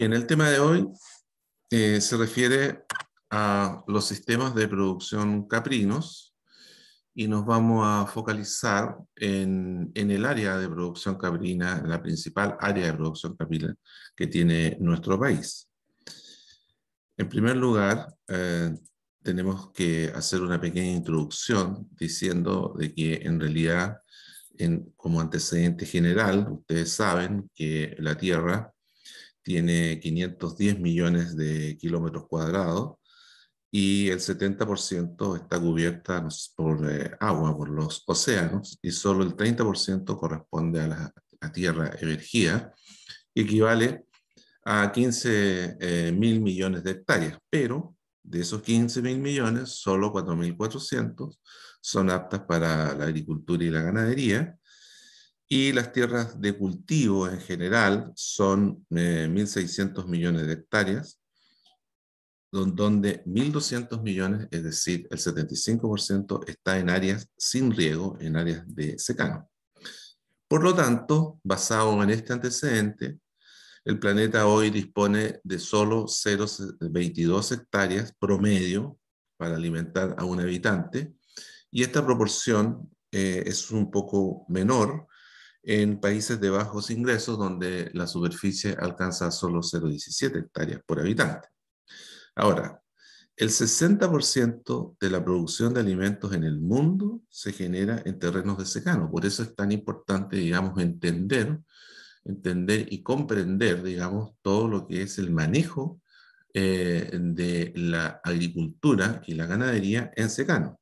En el tema de hoy eh, se refiere a los sistemas de producción caprinos y nos vamos a focalizar en, el área de producción caprina, la principal área de producción caprina que tiene nuestro país. En primer lugar, eh, tenemos que hacer una pequeña introducción diciendo de que en realidad, como antecedente general, ustedes saben que la Tierra tiene 510 millones de kilómetros cuadrados y el 70% está cubierta por eh, agua, por los océanos, y solo el 30% corresponde a la tierra energía, equivale a 15 eh, mil millones de hectáreas, pero de esos 15 mil millones, solo 4.400 son aptas para la agricultura y la ganadería, y las tierras de cultivo en general son 1.600 eh, millones de hectáreas, donde 1.200 millones, es decir, el 75% está en áreas sin riego, en áreas de secano. Por lo tanto, basado en este antecedente, el planeta hoy dispone de solo 0,22 hectáreas promedio para alimentar a un habitante, y esta proporción eh, es un poco menor en países de bajos ingresos donde la superficie alcanza solo 0,17 hectáreas por habitante. Ahora, el 60% de la producción de alimentos en el mundo se genera en terrenos de secano. Por eso es tan importante, digamos, entender, entender y comprender, digamos, todo lo que es el manejo eh, de la agricultura y la ganadería en secano.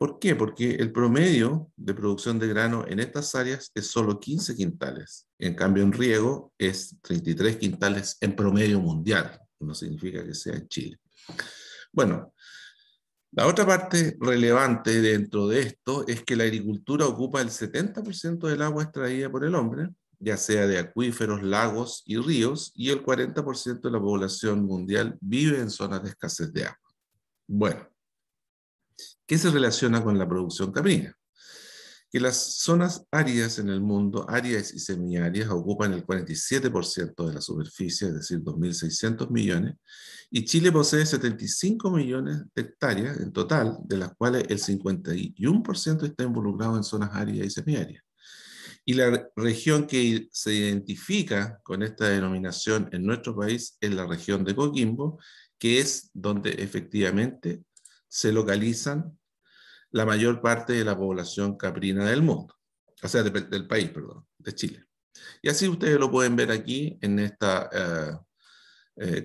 ¿Por qué? Porque el promedio de producción de grano en estas áreas es solo 15 quintales. En cambio, en riego es 33 quintales en promedio mundial. No significa que sea en Chile. Bueno, la otra parte relevante dentro de esto es que la agricultura ocupa el 70% del agua extraída por el hombre, ya sea de acuíferos, lagos y ríos, y el 40% de la población mundial vive en zonas de escasez de agua. Bueno, ¿Qué se relaciona con la producción caprina. Que las zonas áridas en el mundo, áridas y semiáridas, ocupan el 47% de la superficie, es decir, 2.600 millones, y Chile posee 75 millones de hectáreas en total, de las cuales el 51% está involucrado en zonas áridas y semiáridas. Y la región que se identifica con esta denominación en nuestro país es la región de Coquimbo, que es donde efectivamente se localizan la mayor parte de la población caprina del mundo, o sea, del país, perdón, de Chile. Y así ustedes lo pueden ver aquí en este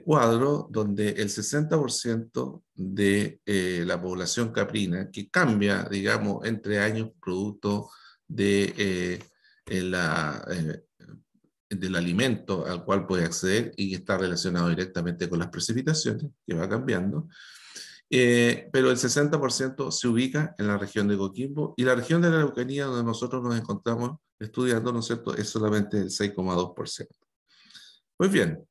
cuadro, donde el 60% de eh, la población caprina, que cambia, digamos, entre años producto de, la, del alimento al cual puede acceder y está relacionado directamente con las precipitaciones, que va cambiando, eh, pero el 60% se ubica en la región de Coquimbo y la región de la Araucanía, donde nosotros nos encontramos estudiando, ¿no es cierto?, es solamente el 6,2%. Pues bien,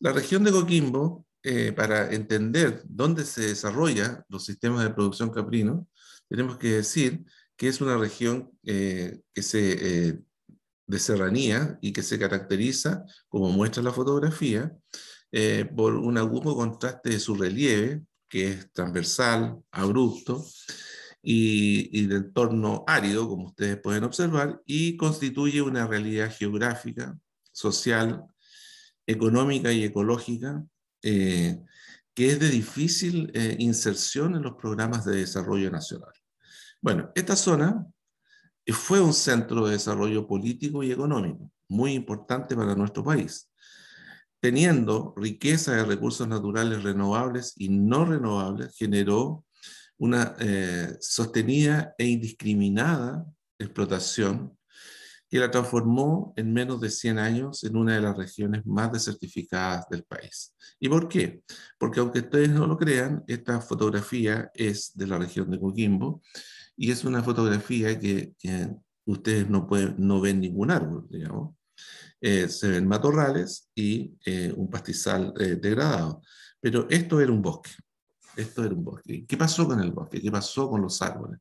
la región de Coquimbo, eh, para entender dónde se desarrollan los sistemas de producción caprino, tenemos que decir que es una región eh, que se, de serranía y que se caracteriza, como muestra la fotografía, por un agudo contraste de su relieve que es transversal, abrupto y, de entorno árido, como ustedes pueden observar, y constituye una realidad geográfica, social, económica y ecológica eh, que es de difícil eh, inserción en los programas de desarrollo nacional. Bueno, esta zona eh, fue un centro de desarrollo político y económico muy importante para nuestro país teniendo riqueza de recursos naturales renovables y no renovables, generó una eh, sostenida e indiscriminada explotación que la transformó en menos de 100 años en una de las regiones más desertificadas del país. ¿Y por qué? Porque aunque ustedes no lo crean, esta fotografía es de la región de Coquimbo y es una fotografía que, ustedes no, pueden, no ven ningún árbol, digamos eh, se ven matorrales y eh, un pastizal eh, degradado. Pero esto era un bosque. Esto era un bosque. ¿Qué pasó con el bosque? ¿Qué pasó con los árboles?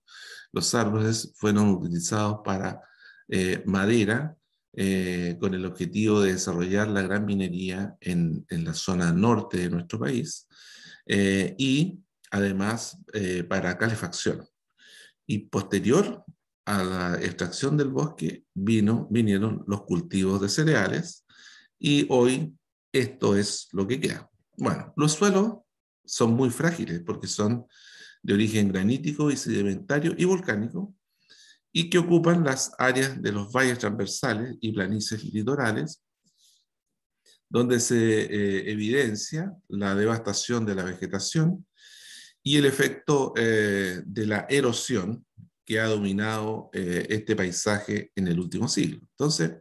Los árboles fueron utilizados para madera con el objetivo de desarrollar la gran minería en, en la zona norte de nuestro país y además para calefacción. Y posterior a la extracción del bosque vino, vinieron los cultivos de cereales y hoy esto es lo que queda. Bueno, los suelos son muy frágiles porque son de origen granítico y sedimentario y volcánico y que ocupan las áreas de los valles transversales y planicies litorales, donde se eh, evidencia la devastación de la vegetación y el efecto eh, de la erosión que ha dominado eh, este paisaje en el último siglo. Entonces,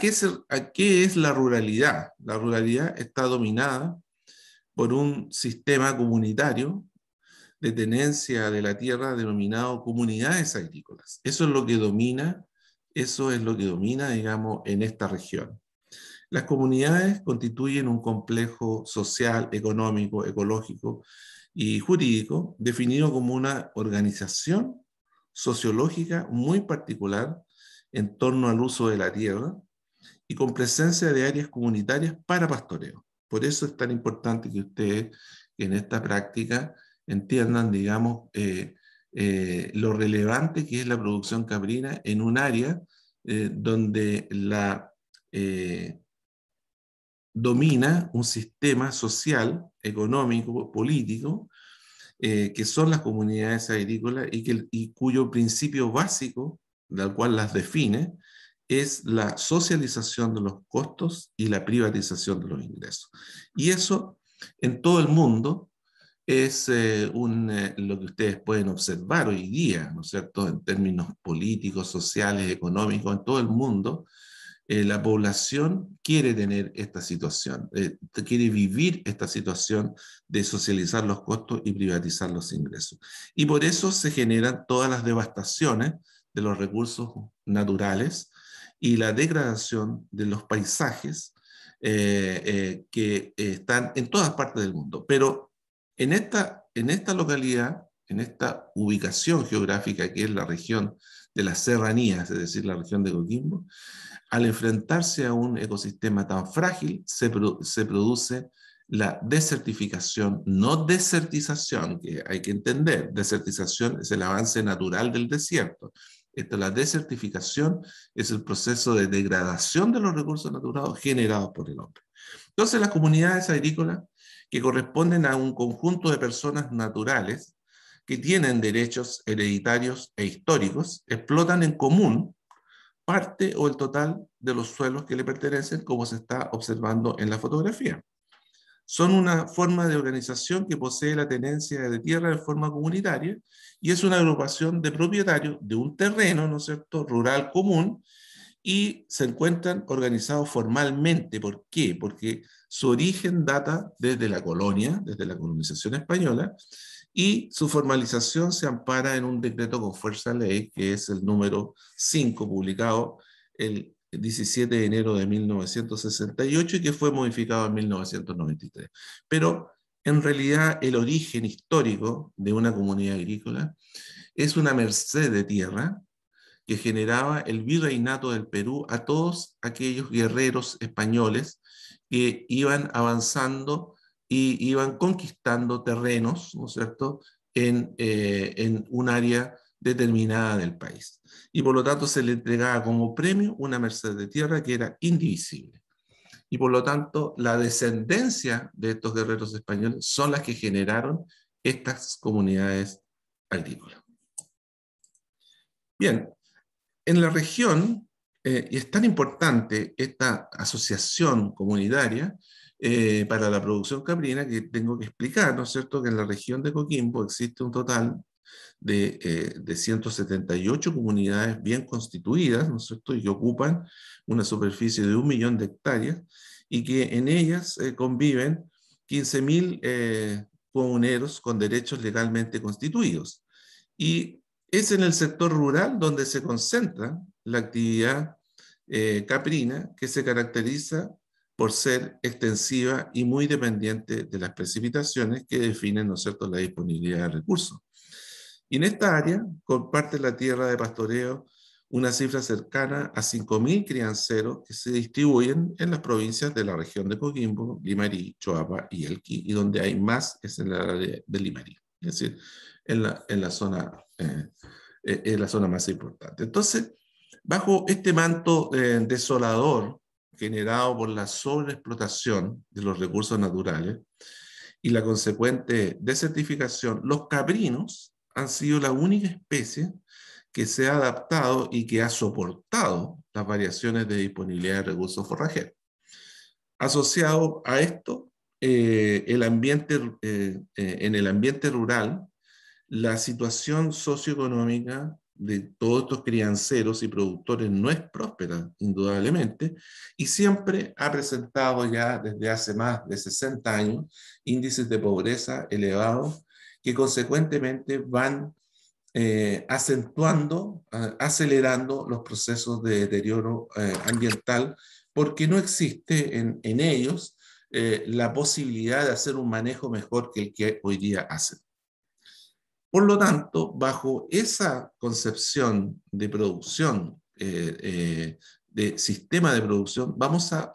qué, es, ¿a qué es la ruralidad? La ruralidad está dominada por un sistema comunitario de tenencia de la tierra denominado comunidades agrícolas. Eso es lo que domina, eso es lo que domina, digamos, en esta región. Las comunidades constituyen un complejo social, económico, ecológico y jurídico definido como una organización sociológica muy particular en torno al uso de la tierra y con presencia de áreas comunitarias para pastoreo. Por eso es tan importante que ustedes en esta práctica entiendan, digamos, eh, eh, lo relevante que es la producción cabrina en un área eh, donde la domina un sistema social, económico, político, eh, que son las comunidades agrícolas y, que, y cuyo principio básico, del cual las define, es la socialización de los costos y la privatización de los ingresos. Y eso en todo el mundo es eh, un, eh, lo que ustedes pueden observar hoy día, ¿no es cierto?, en términos políticos, sociales, económicos, en todo el mundo, eh, la población quiere tener esta situación, eh, quiere vivir esta situación de socializar los costos y privatizar los ingresos. Y por eso se generan todas las devastaciones de los recursos naturales y la degradación de los paisajes eh, que están en todas partes del mundo. Pero en esta, en esta localidad, en esta ubicación geográfica que es la región de las serranías, es decir, la región de Coquimbo, al enfrentarse a un ecosistema tan frágil, se, produce la desertificación, no desertización, que hay que entender, desertización es el avance natural del desierto. Esto, la desertificación es el proceso de degradación de los recursos naturales generados por el hombre. Entonces, las comunidades agrícolas que corresponden a un conjunto de personas naturales que tienen derechos hereditarios e históricos explotan en común parte o el total de los suelos que le pertenecen, como se está observando en la fotografía. Son una forma de organización que posee la tenencia de tierra de forma comunitaria y es una agrupación de propietarios de un terreno, ¿no es cierto?, rural común y se encuentran organizados formalmente. ¿Por qué? Porque su origen data desde la colonia, desde la colonización española, y su formalización se ampara en un decreto con fuerza ley, que es el número 5, publicado el 17 de enero de 1968 y que fue modificado en 1993. Pero en realidad el origen histórico de una comunidad agrícola es una merced de tierra que generaba el virreinato del Perú a todos aquellos guerreros españoles que iban avanzando y iban conquistando terrenos, ¿no es cierto?, eh, en, un área determinada del país. Y por lo tanto se le entregaba como premio una merced de tierra que era indivisible. Y por lo tanto la descendencia de estos guerreros españoles son las que generaron estas comunidades agrícolas. Bien, en la región, eh, y es tan importante esta asociación comunitaria, eh, para la producción caprina, que tengo que explicar, ¿no es cierto?, que en la región de Coquimbo existe un total de, 178 eh, comunidades bien constituidas, ¿no es cierto?, y que ocupan una superficie de un millón de hectáreas y que en ellas eh, conviven 15.000 comuneros con derechos legalmente constituidos. Y es en el sector rural donde se concentra la actividad caprina que se caracteriza por ser extensiva y muy dependiente de las precipitaciones que definen, ¿no es cierto?, la disponibilidad de recursos. Y en esta área comparte la tierra de pastoreo una cifra cercana a 5.000 crianceros que se distribuyen en las provincias de la región de Coquimbo, Limarí, Choapa y Elqui, y donde hay más es en la área de Limarí, es decir, en la, en la zona, eh, eh, en la zona más importante. Entonces, bajo este manto eh, desolador generado por la sobreexplotación de los recursos naturales y la consecuente desertificación, los caprinos han sido la única especie que se ha adaptado y que ha soportado las variaciones de disponibilidad de recursos forrajeros. Asociado a esto, eh, el ambiente, eh, eh, en el ambiente rural, la situación socioeconómica de todos estos crianceros y productores no es próspera, indudablemente, y siempre ha presentado ya desde hace más de 60 años índices de pobreza elevados que consecuentemente van eh, acentuando, acelerando los procesos de deterioro eh, ambiental, porque no existe en, en ellos eh, la posibilidad de hacer un manejo mejor que el que hoy día hacen. Por lo tanto, bajo esa concepción de producción, eh, eh, de sistema de producción, vamos a,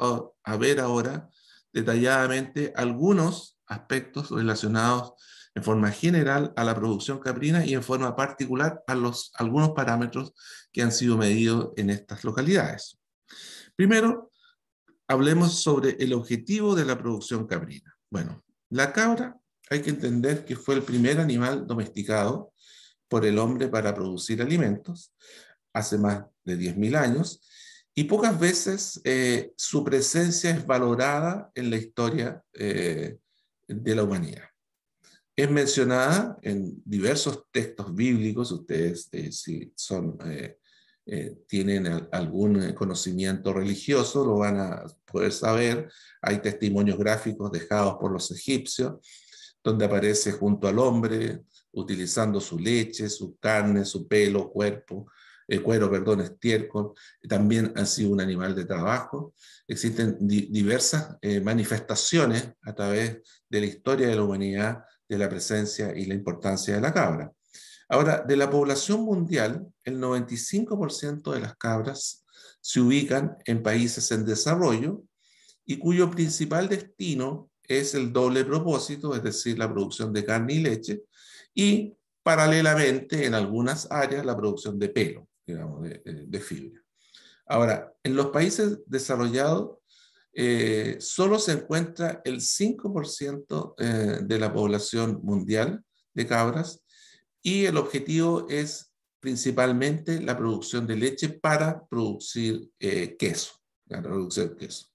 ver ahora detalladamente algunos aspectos relacionados en forma general a la producción caprina y en forma particular a los, algunos parámetros que han sido medidos en estas localidades. Primero, hablemos sobre el objetivo de la producción caprina. Bueno, la cabra hay que entender que fue el primer animal domesticado por el hombre para producir alimentos hace más de 10.000 años y pocas veces eh, su presencia es valorada en la historia eh, de la humanidad. Es mencionada en diversos textos bíblicos, ustedes eh, si son, tienen algún conocimiento religioso lo van a poder saber, hay testimonios gráficos dejados por los egipcios, donde aparece junto al hombre, utilizando su leche, su carne, su pelo, cuerpo, eh, cuero, perdón, estiércol, también ha sido un animal de trabajo. Existen diversas eh, manifestaciones a través de la historia de la humanidad de la presencia y la importancia de la cabra. Ahora, de la población mundial, el 95% de las cabras se ubican en países en desarrollo y cuyo principal destino es el doble propósito, es decir, la producción de carne y leche, y paralelamente en algunas áreas la producción de pelo, digamos, de, fibra. Ahora, en los países desarrollados eh, solo se encuentra el 5% eh, de la población mundial de cabras y el objetivo es principalmente la producción de leche para producir eh, queso, para producir queso.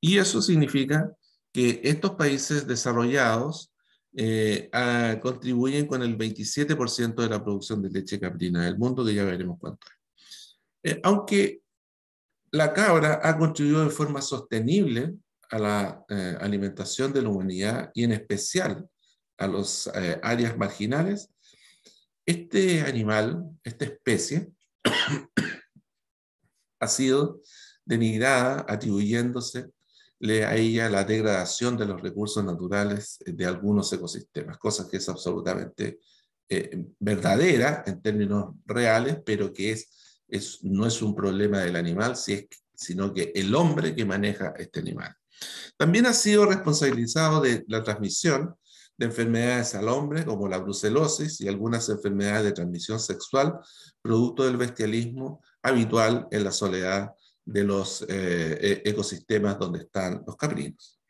Y eso significa que estos países desarrollados eh, ah, contribuyen con el 27% de la producción de leche caprina del mundo, que ya veremos cuánto es. Eh, aunque la cabra ha contribuido de forma sostenible a la eh, alimentación de la humanidad y en especial a las áreas marginales, este animal, esta especie, ha sido denigrada atribuyéndose le, a la degradación de los recursos naturales eh, de algunos ecosistemas, cosa que es absolutamente eh, verdadera en términos reales, pero que es, no es un problema del animal, es, sino que el hombre que maneja este animal. También ha sido responsabilizado de la transmisión de enfermedades al hombre, como la brucelosis y algunas enfermedades de transmisión sexual, producto del bestialismo habitual en la soledad de los eh, e-, ecosistemas donde están los caprinos.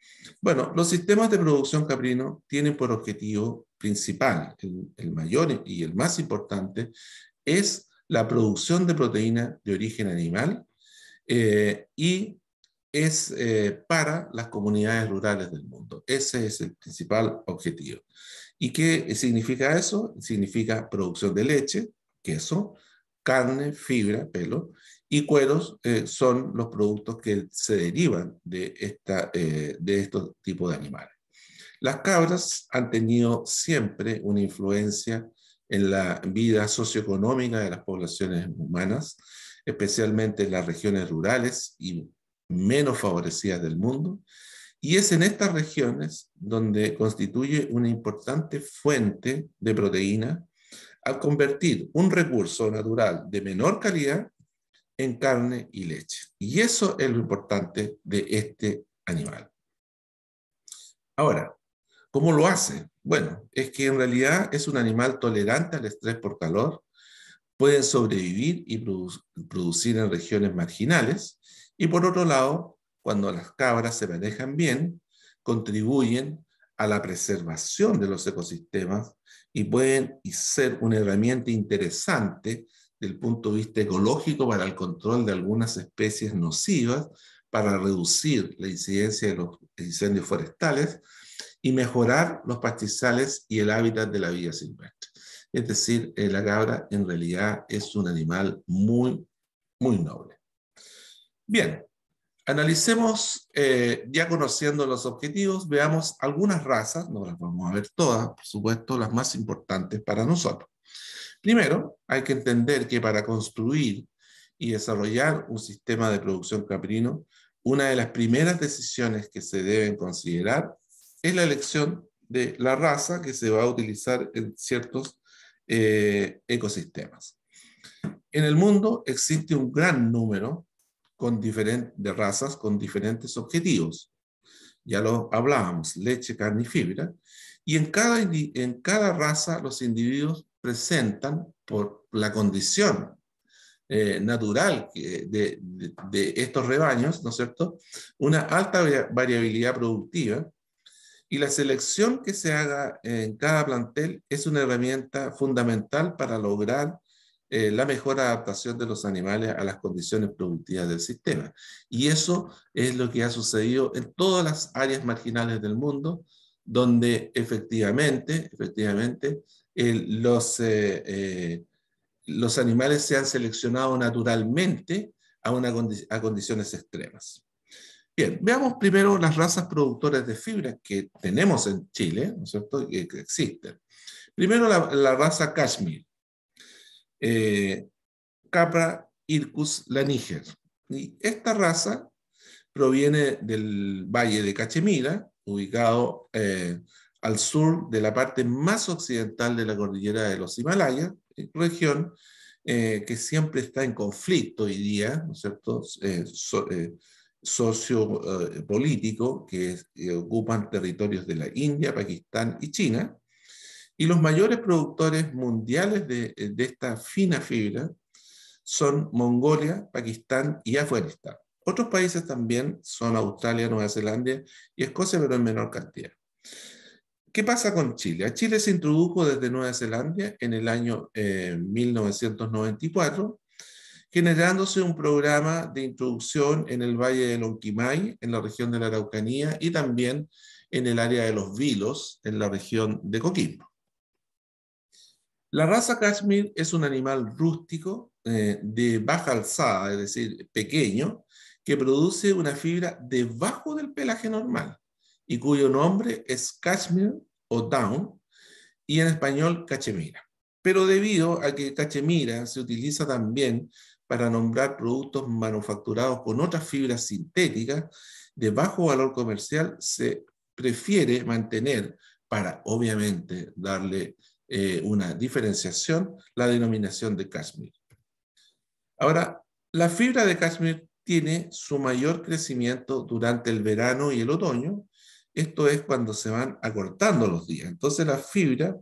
Bueno, los sistemas de producción caprino tienen por objetivo principal, el, mayor y el más importante, es la producción de proteína de origen animal eh, y es eh, para las comunidades rurales del mundo. Ese es el principal objetivo. ¿Y qué significa eso? Significa producción de leche, queso, carne, fibra, pelo y cueros eh, son los productos que se derivan de, esta, eh, de estos tipos de animales. Las cabras han tenido siempre una influencia en la vida socioeconómica de las poblaciones humanas, especialmente en las regiones rurales y menos favorecidas del mundo. Y es en estas regiones donde constituye una importante fuente de proteína al convertir un recurso natural de menor calidad en carne y leche. Y eso es lo importante de este animal. Ahora, ¿cómo lo hace? Bueno, es que en realidad es un animal tolerante al estrés por calor, puede sobrevivir y producir en regiones marginales, y por otro lado, cuando las cabras se manejan bien, contribuyen a la preservación de los ecosistemas y pueden ser una herramienta interesante del punto de vista ecológico para el control de algunas especies nocivas, para reducir la incidencia de los incendios forestales y mejorar los pastizales y el hábitat de la vida silvestre. Es decir, eh, la cabra en realidad es un animal muy, muy noble. Bien, analicemos, eh, ya conociendo los objetivos, veamos algunas razas, no las vamos a ver todas, por supuesto, las más importantes para nosotros. Primero, hay que entender que para construir y desarrollar un sistema de producción caprino, una de las primeras decisiones que se deben considerar es la elección de la raza que se va a utilizar en ciertos eh, ecosistemas. En el mundo existe un gran número con de razas con diferentes objetivos. Ya lo hablábamos, leche, carne y fibra. Y en cada, en cada raza los individuos presentan por la condición eh, natural de, estos rebaños, ¿no es cierto?, una alta variabilidad productiva y la selección que se haga en cada plantel es una herramienta fundamental para lograr eh, la mejor adaptación de los animales a las condiciones productivas del sistema. Y eso es lo que ha sucedido en todas las áreas marginales del mundo, donde efectivamente, efectivamente, eh, eh, eh, los, animales los animales seleccionado naturalmente a, una condiciones extremas. Bien, veamos primero las razas productoras de fibra que tenemos en Chile, ¿no es cierto?, que, existen. Primero la, raza Kashmir, Capra Ircus laniger. Y esta raza proviene del valle de Cachemira, ubicado al sur de la parte más occidental de la cordillera de los Himalayas, eh, región eh, que siempre está en conflicto hoy día, ¿no es cierto?, eh, eh, político, que ocupan territorios de la India, Pakistán y China. Y los mayores productores mundiales de, de esta fina fibra son Mongolia, Pakistán y Afganistán. Otros países también son Australia, Nueva Zelanda y Escocia, pero en menor cantidad. ¿Qué pasa con Chile? Chile se introdujo desde Nueva Zelanda en el año 1994, eh, generándose un programa de introducción en el Valle de Lonquimay, en la región de la Araucanía y también en el área de los Vilos, en la región de Coquimbo. La raza Kashmir es un animal rústico eh, de baja alzada, es decir, pequeño, que produce una fibra debajo del pelaje normal y cuyo nombre es Cashmere o Down y en español Cachemira. Pero debido a que Cachemira se utiliza también para nombrar productos manufacturados con otras fibras sintéticas de bajo valor comercial, se prefiere mantener, para obviamente darle eh, una diferenciación, la denominación de Cashmere. Ahora, la fibra de Cashmere tiene su mayor crecimiento durante el verano y el otoño, esto es cuando se van acortando los días. Entonces la fibra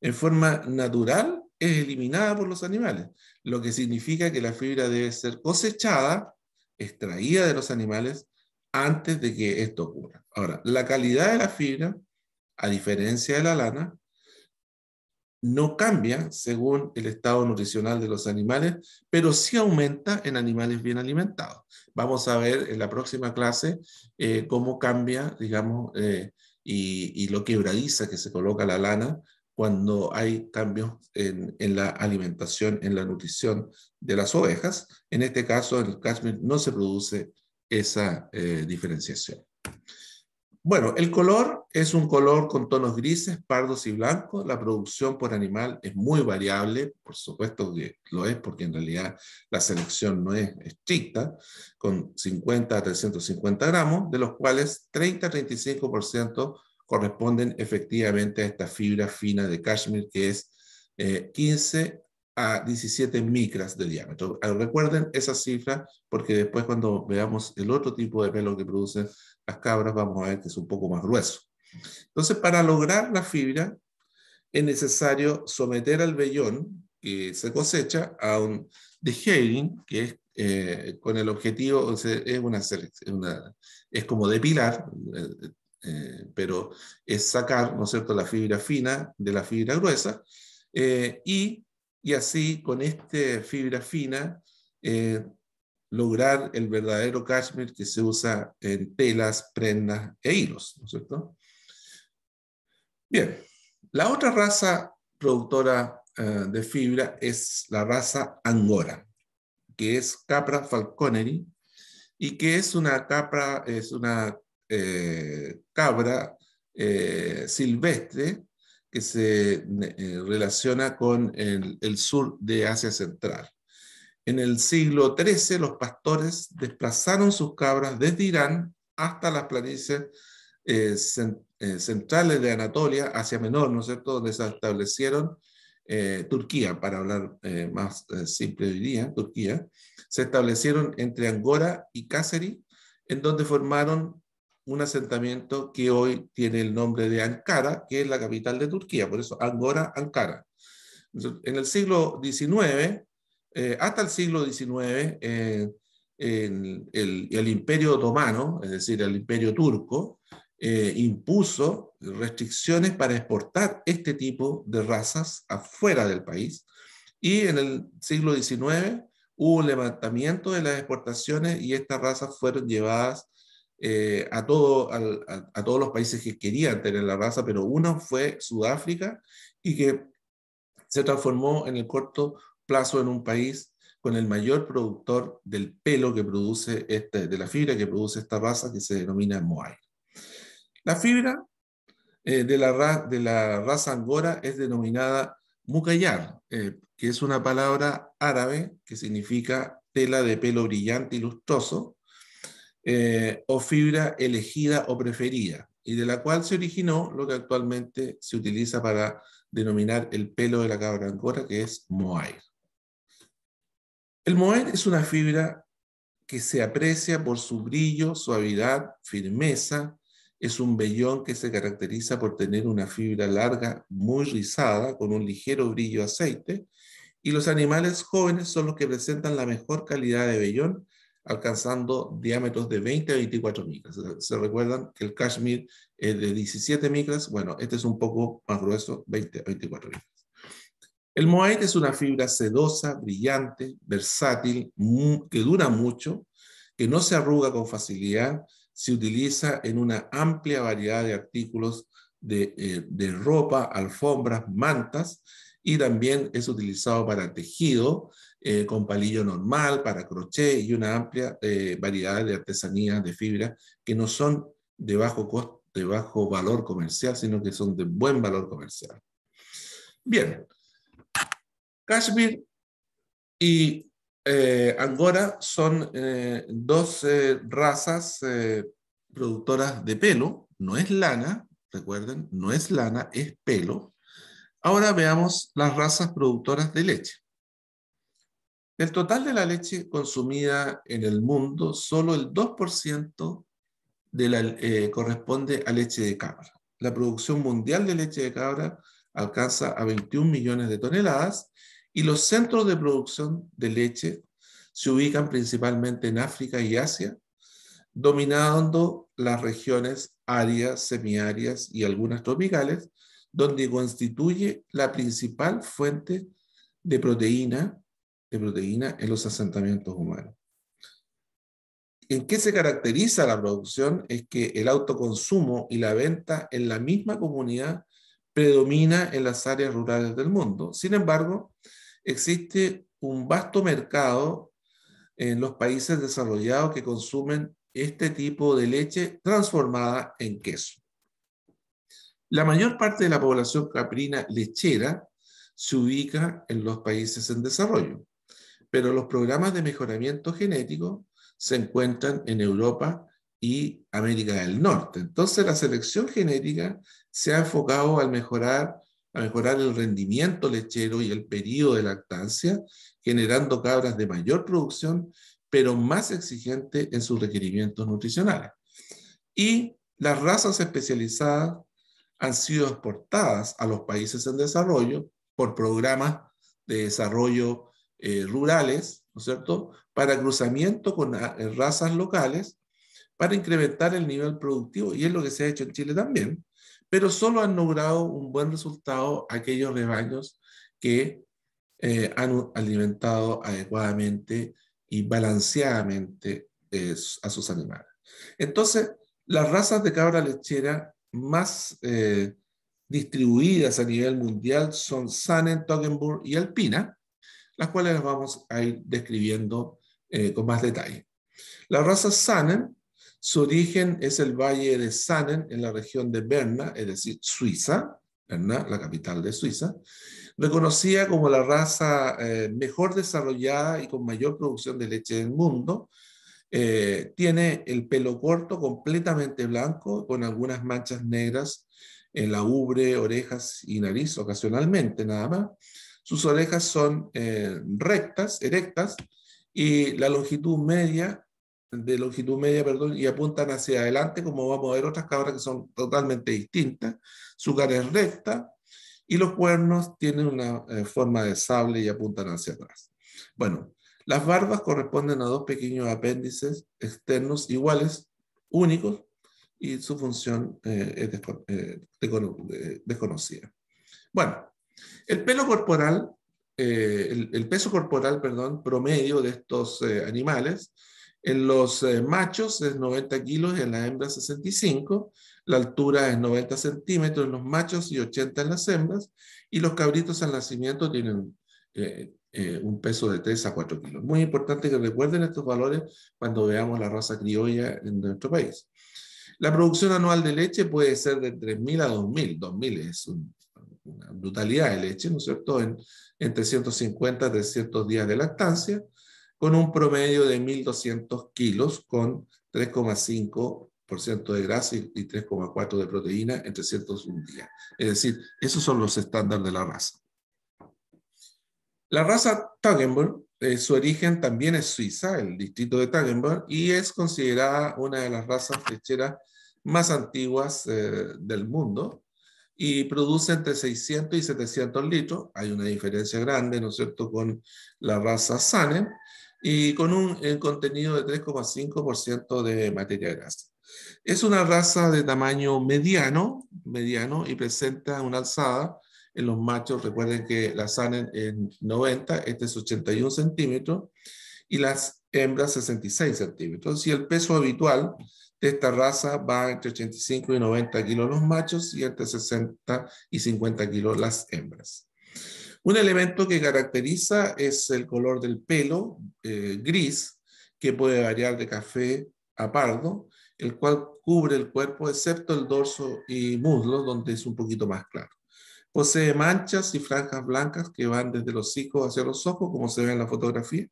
en forma natural es eliminada por los animales, lo que significa que la fibra debe ser cosechada, extraída de los animales, antes de que esto ocurra. Ahora, la calidad de la fibra, a diferencia de la lana, no cambia según el estado nutricional de los animales, pero sí aumenta en animales bien alimentados. Vamos a ver en la próxima clase eh, cómo cambia, digamos, eh, y, lo quebradiza que se coloca la lana cuando hay cambios en, la alimentación, en la nutrición de las ovejas. En este caso, en el cashmere no se produce esa eh, diferenciación. Bueno, el color es un color con tonos grises, pardos y blancos. La producción por animal es muy variable, por supuesto que lo es, porque en realidad la selección no es estricta, con 50 a 350 gramos, de los cuales 30 a 35% corresponden efectivamente a esta fibra fina de cashmere, que es 15 eh, a 17 micras de diámetro. Ah, recuerden esa cifra porque después cuando veamos el otro tipo de pelo que producen, las cabras vamos a ver que es un poco más grueso. Entonces, para lograr la fibra, es necesario someter al vellón que se cosecha a un dehairing, que es eh, con el objetivo, es, una, es como depilar, eh, eh, pero es sacar, ¿no es cierto?, la fibra fina de la fibra gruesa, y, y, así con esta fibra fina lograr el verdadero cashmere que se usa en telas, prendas e hilos, ¿no es cierto? Bien, la otra raza productora eh, de fibra es la raza Angora, que es Capra falconeri y que es una capra, es una eh, cabra eh, silvestre que se relaciona con el, sur de Asia Central. En el siglo XIII, los pastores desplazaron sus cabras desde Irán hasta las planicies eh, eh, centrales de Anatolia, hacia Menor, ¿no es cierto?, donde se establecieron eh, Turquía, para hablar más simple diría, Turquía, se establecieron entre Angora y Cáceres, en donde formaron un asentamiento que hoy tiene el nombre de Ankara, que es la capital de Turquía, por eso Angora, Ankara. En el siglo XIX, eh, hasta el siglo XIX, eh, el, imperio otomano, es decir, el imperio turco, eh, impuso restricciones para exportar este tipo de razas afuera del país. Y en el siglo XIX hubo un levantamiento de las exportaciones y estas razas fueron llevadas a, todo, a, todos los países que querían tener la raza, pero uno fue Sudáfrica y que se transformó en el corto plazo en un país con el mayor productor del pelo que produce, este, de la fibra que produce esta raza que se denomina Moai. La fibra eh, de, la de, la raza angora es denominada mukayar, eh, que es una palabra árabe que significa tela de pelo brillante y lustroso, eh, o fibra elegida o preferida, y de la cual se originó lo que actualmente se utiliza para denominar el pelo de la cabra angora, que es mohair. El mohair es una fibra que se aprecia por su brillo, suavidad, firmeza. Es un vellón que se caracteriza por tener una fibra larga muy rizada con un ligero brillo aceite. Y los animales jóvenes son los que presentan la mejor calidad de vellón, alcanzando diámetros de 20 a 24 micras. Se recuerdan que el cashmere es de 17 micras. Bueno, este es un poco más grueso, 20 a 24 micras. El mohair es una fibra sedosa, brillante, versátil, que dura mucho, que no se arruga con facilidad, se utiliza en una amplia variedad de artículos de, eh, ropa, alfombras, mantas y también es utilizado para tejido eh, con palillo normal, para crochet y una amplia eh, variedad de artesanías de fibra que no son de bajo, de bajo valor comercial, sino que son de buen valor comercial. Bien, Kashmir y eh, Angora son eh, dos eh, razas productoras de pelo, no es lana, recuerden, no es lana, es pelo. Ahora veamos las razas productoras de leche. Del total de la leche consumida en el mundo, solo el 2% de la, corresponde a leche de cabra. La producción mundial de leche de cabra alcanza a 21 millones de toneladas y los centros de producción de leche se ubican principalmente en África y Asia, dominando las regiones áreas, semiáreas y algunas tropicales, donde constituye la principal fuente de proteína, de proteína en los asentamientos humanos. ¿En qué se caracteriza la producción? Es que el autoconsumo y la venta en la misma comunidad predomina en las áreas rurales del mundo. Sin embargo, existe un vasto mercado en los países desarrollados que consumen este tipo de leche transformada en queso. La mayor parte de la población caprina lechera se ubica en los países en desarrollo, pero los programas de mejoramiento genético se encuentran en Europa y América del Norte. Entonces la selección genética se ha enfocado al mejorar a mejorar el rendimiento lechero y el periodo de lactancia, generando cabras de mayor producción, pero más exigente en sus requerimientos nutricionales. Y las razas especializadas han sido exportadas a los países en desarrollo por programas de desarrollo eh, rurales, ¿no es cierto?, para cruzamiento con ah, eh, razas locales para incrementar el nivel productivo, y es lo que se ha hecho en Chile también, pero solo han logrado un buen resultado aquellos rebaños que eh, han alimentado adecuadamente y balanceadamente a sus animales. Entonces, las razas de cabra lechera más eh, distribuidas a nivel mundial son Sanen, Toggenburg y Alpina, las cuales las vamos a ir describiendo eh, con más detalle. La raza Sanen su origen es el valle de Sanen en la región de Berna, es decir, Suiza, Berna, la capital de Suiza, reconocida como la raza eh, mejor desarrollada y con mayor producción de leche del mundo. Eh, tiene el pelo corto, completamente blanco, con algunas manchas negras en la ubre, orejas y nariz ocasionalmente nada más. Sus orejas son eh, rectas, erectas, y la longitud media de longitud media, perdón, y apuntan hacia adelante, como vamos a ver otras cabras que son totalmente distintas. Su cara es recta y los cuernos tienen una eh, forma de sable y apuntan hacia atrás. Bueno, las barbas corresponden a dos pequeños apéndices externos iguales, únicos, y su función eh, es eh, desconocida. Bueno, el pelo corporal, el, peso corporal, perdón, promedio de estos animales, en los eh, machos es 90 kilos, en las hembras 65. La altura es 90 centímetros en los machos y 80 en las hembras. Y los cabritos al nacimiento tienen eh, eh, un peso de 3 a 4 kilos. Muy importante que recuerden estos valores cuando veamos la raza criolla en nuestro país. La producción anual de leche puede ser de 3.000 a 2.000. 2.000 es una brutalidad de leche, ¿no es cierto? En, entre 150 a 300 días de lactancia con un promedio de 1.200 kilos, con 3,5% de grasa y 3,4% de proteína en 301 días. Es decir, esos son los estándares de la raza. La raza Toggenburg, eh, su origen también es Suiza, el distrito de tagenburg y es considerada una de las razas lecheras más antiguas eh, del mundo y produce entre 600 y 700 litros. Hay una diferencia grande, ¿no es cierto?, con la raza Sanen, y con un contenido de 3,5% de materia grasa. Es una raza de tamaño mediano, mediano y presenta una alzada en los machos. Recuerden que la sanen en 90, este es 81 centímetros y las hembras 66 centímetros. Y el peso habitual de esta raza va entre 85 y 90 kilos los machos y entre 60 y 50 kilos las hembras. Un elemento que caracteriza es el color del pelo, eh, gris, que puede variar de café a pardo, el cual cubre el cuerpo excepto el dorso y muslos, donde es un poquito más claro. Posee manchas y franjas blancas que van desde los hocicos hacia los ojos, como se ve en la fotografía,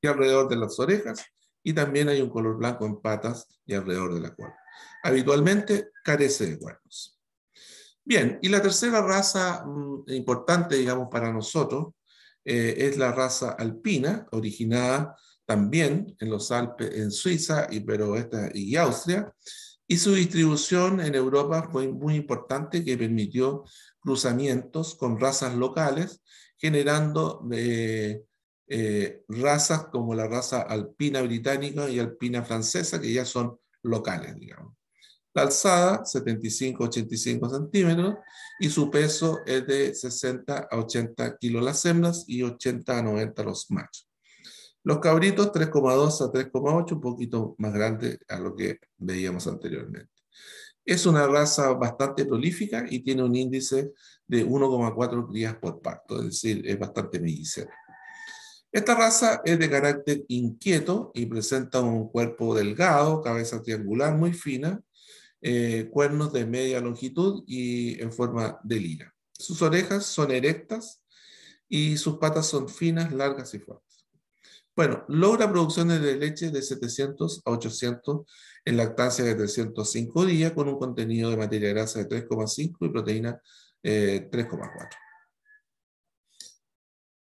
y alrededor de las orejas, y también hay un color blanco en patas y alrededor de la cola. Habitualmente carece de cuernos. Bien, y la tercera raza mm, importante, digamos, para nosotros eh, es la raza alpina, originada también en los Alpes, en Suiza, y, y Austria, y su distribución en Europa fue muy importante, que permitió cruzamientos con razas locales, generando eh, eh, razas como la raza alpina británica y alpina francesa, que ya son locales, digamos. La alzada, 75 85 centímetros, y su peso es de 60 a 80 kilos las hembras y 80 a 90 los machos. Los cabritos, 3,2 a 3,8, un poquito más grande a lo que veíamos anteriormente. Es una raza bastante prolífica y tiene un índice de 1,4 crías por parto, es decir, es bastante mellicera. Esta raza es de carácter inquieto y presenta un cuerpo delgado, cabeza triangular muy fina, eh, cuernos de media longitud y en forma de lira. Sus orejas son erectas y sus patas son finas, largas y fuertes. Bueno, logra producciones de leche de 700 a 800 en lactancia de 305 días con un contenido de materia grasa de 3,5 y proteína 3,4. Eh,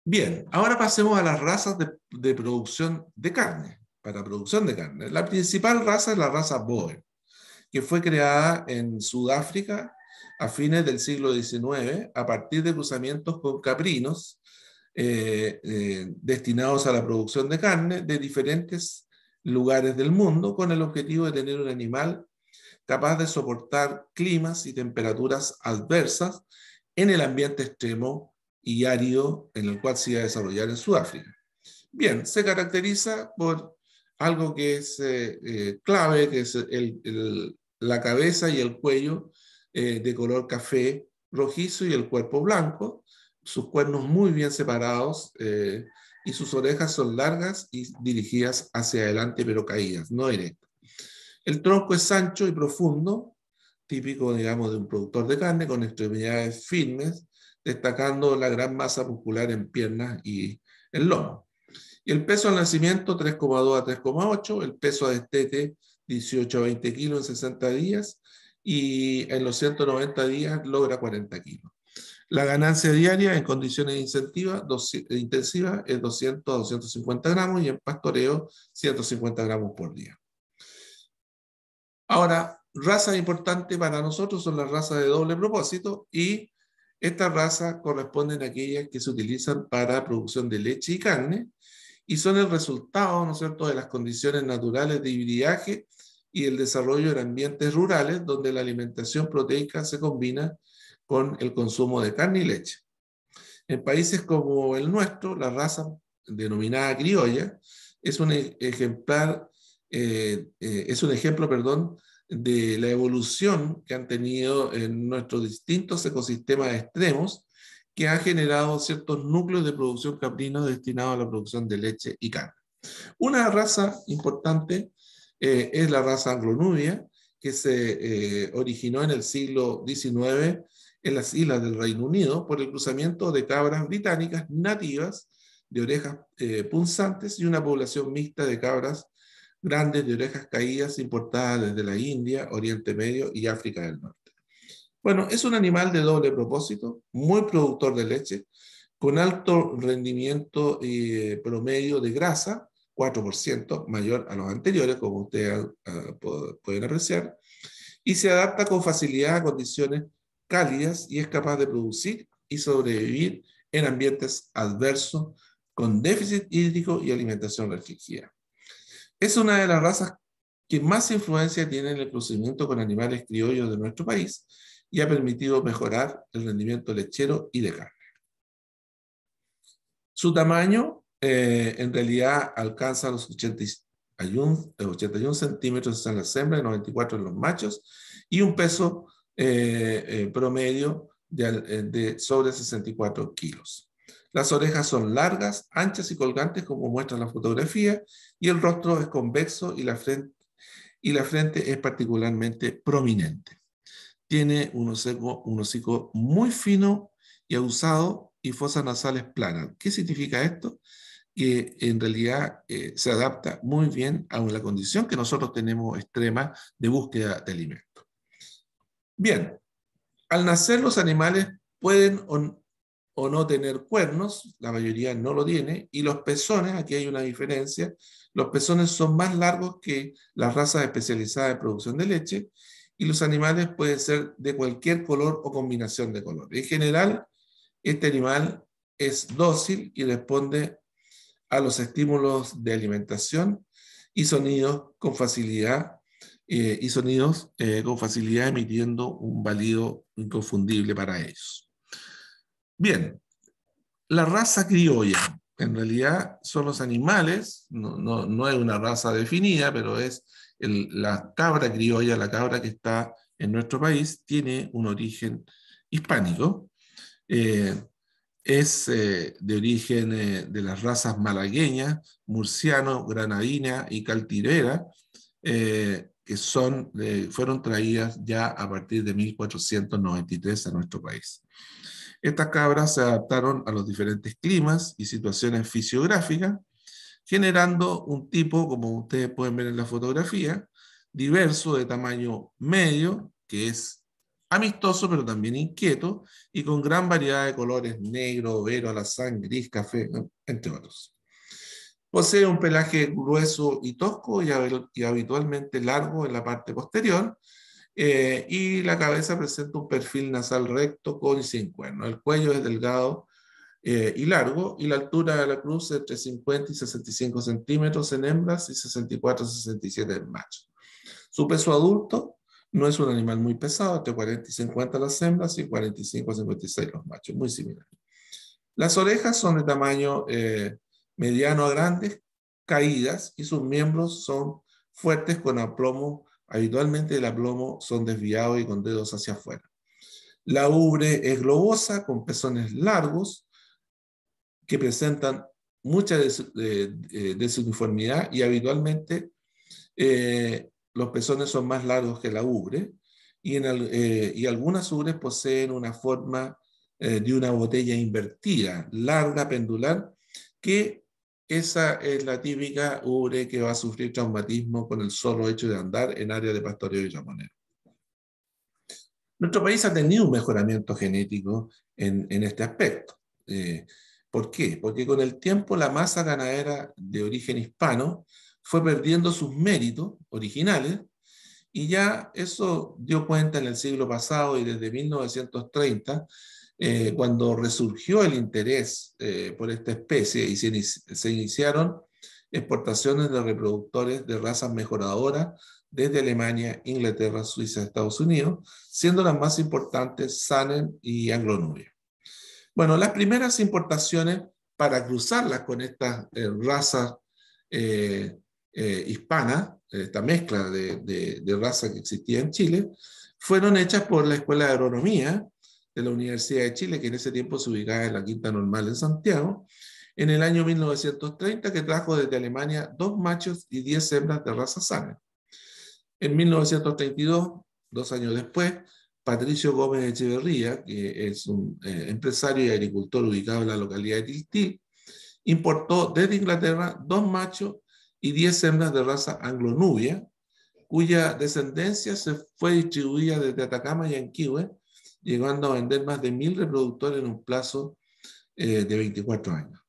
Bien, ahora pasemos a las razas de, de producción de carne, para producción de carne. La principal raza es la raza Boer que fue creada en Sudáfrica a fines del siglo XIX a partir de cruzamientos con caprinos eh, eh, destinados a la producción de carne de diferentes lugares del mundo con el objetivo de tener un animal capaz de soportar climas y temperaturas adversas en el ambiente extremo y árido en el cual se iba a desarrollar en Sudáfrica. Bien, se caracteriza por algo que es eh, clave, que es el, la cabeza y el cuello eh, de color café rojizo y el cuerpo blanco, sus cuernos muy bien separados eh, y sus orejas son largas y dirigidas hacia adelante pero caídas, no directas. El tronco es ancho y profundo, típico, digamos, de un productor de carne con extremidades firmes, destacando la gran masa muscular en piernas y el lomo. Y el peso al nacimiento 3,2 a 3,8, el peso a destete 18 a 20 kilos en 60 días y en los 190 días logra 40 kilos. La ganancia diaria en condiciones incentiva, intensivas es 200 a 250 gramos y en pastoreo 150 gramos por día. Ahora, raza importante para nosotros son las razas de doble propósito y estas razas corresponden a aquellas que se utilizan para producción de leche y carne y son el resultado, ¿no es cierto?, de las condiciones naturales de hibridaje y el desarrollo en ambientes rurales donde la alimentación proteica se combina con el consumo de carne y leche. En países como el nuestro, la raza denominada criolla es un ejemplar, eh, eh, es un ejemplo, perdón, de la evolución que han tenido en nuestros distintos ecosistemas extremos que ha generado ciertos núcleos de producción caprino destinados a la producción de leche y carne. Una raza importante eh, es la raza anglo que se eh, originó en el siglo XIX en las islas del Reino Unido por el cruzamiento de cabras británicas nativas de orejas eh, punzantes y una población mixta de cabras grandes de orejas caídas importadas desde la India, Oriente Medio y África del Norte. Bueno, es un animal de doble propósito, muy productor de leche, con alto rendimiento promedio de grasa 4% mayor a los anteriores, como ustedes ah, pueden apreciar, y se adapta con facilidad a condiciones cálidas y es capaz de producir y sobrevivir en ambientes adversos con déficit hídrico y alimentación restringida. Es una de las razas que más influencia tiene en el procedimiento con animales criollos de nuestro país y ha permitido mejorar el rendimiento lechero y de carne. Su tamaño eh, en realidad alcanza los 81, eh, centímetros en las hembras, 94 en los machos, y un peso eh, promedio de, sobre 64 kilos. Las orejas son largas, anchas y colgantes, como muestra la fotografía, y el rostro es convexo y la frente, y la frente es particularmente prominente. Tiene un hocico, un hocico muy fino y abusado y fosas nasales planas. ¿Qué significa esto? que en realidad eh, se adapta muy bien a la condición que nosotros tenemos extrema de búsqueda de alimento. Bien, al nacer los animales pueden o, no tener cuernos, la mayoría no lo tiene, y los pezones, aquí hay una diferencia, los pezones son más largos que las razas especializadas de producción de leche y los animales pueden ser de cualquier color o combinación de color. En general, este animal es dócil y responde a los estímulos de alimentación y sonidos con facilidad eh, y sonidos eh, con facilidad emitiendo un válido inconfundible para ellos. Bien, la raza criolla, en realidad son los animales, no, es una raza definida, pero es la cabra criolla, la cabra que está en nuestro país, tiene un origen hispánico. Eh, es eh, de origen eh, de las razas malagueñas, murciano, granadina y caltivera eh, que son, fueron traídas ya a partir de 1493 a nuestro país. Estas cabras se adaptaron a los diferentes climas y situaciones fisiográficas, generando un tipo, como ustedes pueden ver en la fotografía, diverso de tamaño medio, que es amistoso pero también inquieto y con gran variedad de colores, negro, la alazán, gris, café, entre otros. Posee un pelaje grueso y tosco y, habitualmente largo en la parte posterior eh, y la cabeza presenta un perfil nasal recto con y sin cuerno. El cuello es delgado eh, y largo y la altura de la cruz es entre 50 y 65 centímetros en hembras y 64 67 en machos. Su peso adulto no es un animal muy pesado, entre 40 y 50 las hembras y 45 a 56 los machos, muy similar. Las orejas son de tamaño eh, mediano a grande, caídas, y sus miembros son fuertes con aplomo. Habitualmente el aplomo son desviados y con dedos hacia afuera. La ubre es globosa, con pezones largos, que presentan mucha eh, eh, desuniformidad y habitualmente eh, los pezones son más largos que la ubre y, eh, y algunas ubres poseen una forma eh, de una botella invertida, larga, pendular, que esa es la típica ubre que va a sufrir traumatismo con el solo hecho de andar en área de pastoreo y ramonero. Nuestro país ha tenido un mejoramiento genético en, este aspecto. Eh, ¿Por qué? Porque con el tiempo la masa ganadera de origen hispano fue perdiendo sus méritos originales y ya eso dio cuenta en el siglo pasado y desde 1930, eh, cuando resurgió el interés eh, por esta especie y se, iniciaron exportaciones de reproductores de razas mejoradoras desde Alemania, Inglaterra, Suiza, Estados Unidos, siendo las más importantes Sanen y Anglonubia. Bueno, las primeras importaciones para cruzarlas con estas eh, razas eh, eh, hispana, eh, esta mezcla de, raza que existía en Chile, fueron hechas por la Escuela de Agronomía de la Universidad de Chile, que en ese tiempo se ubicaba en la Quinta Normal en Santiago, en el año 1930, que trajo desde Alemania dos machos y diez hembras de raza sana. En 1932, dos años después, Patricio Gómez Echeverría, que es un eh, empresario y agricultor ubicado en la localidad de Tiltil, importó desde Inglaterra dos machos y 10 hembras de raza anglonubia, cuya descendencia se fue distribuida desde Atacama y Anquihue, llegando a vender más de mil reproductores en un plazo eh, de 24 años.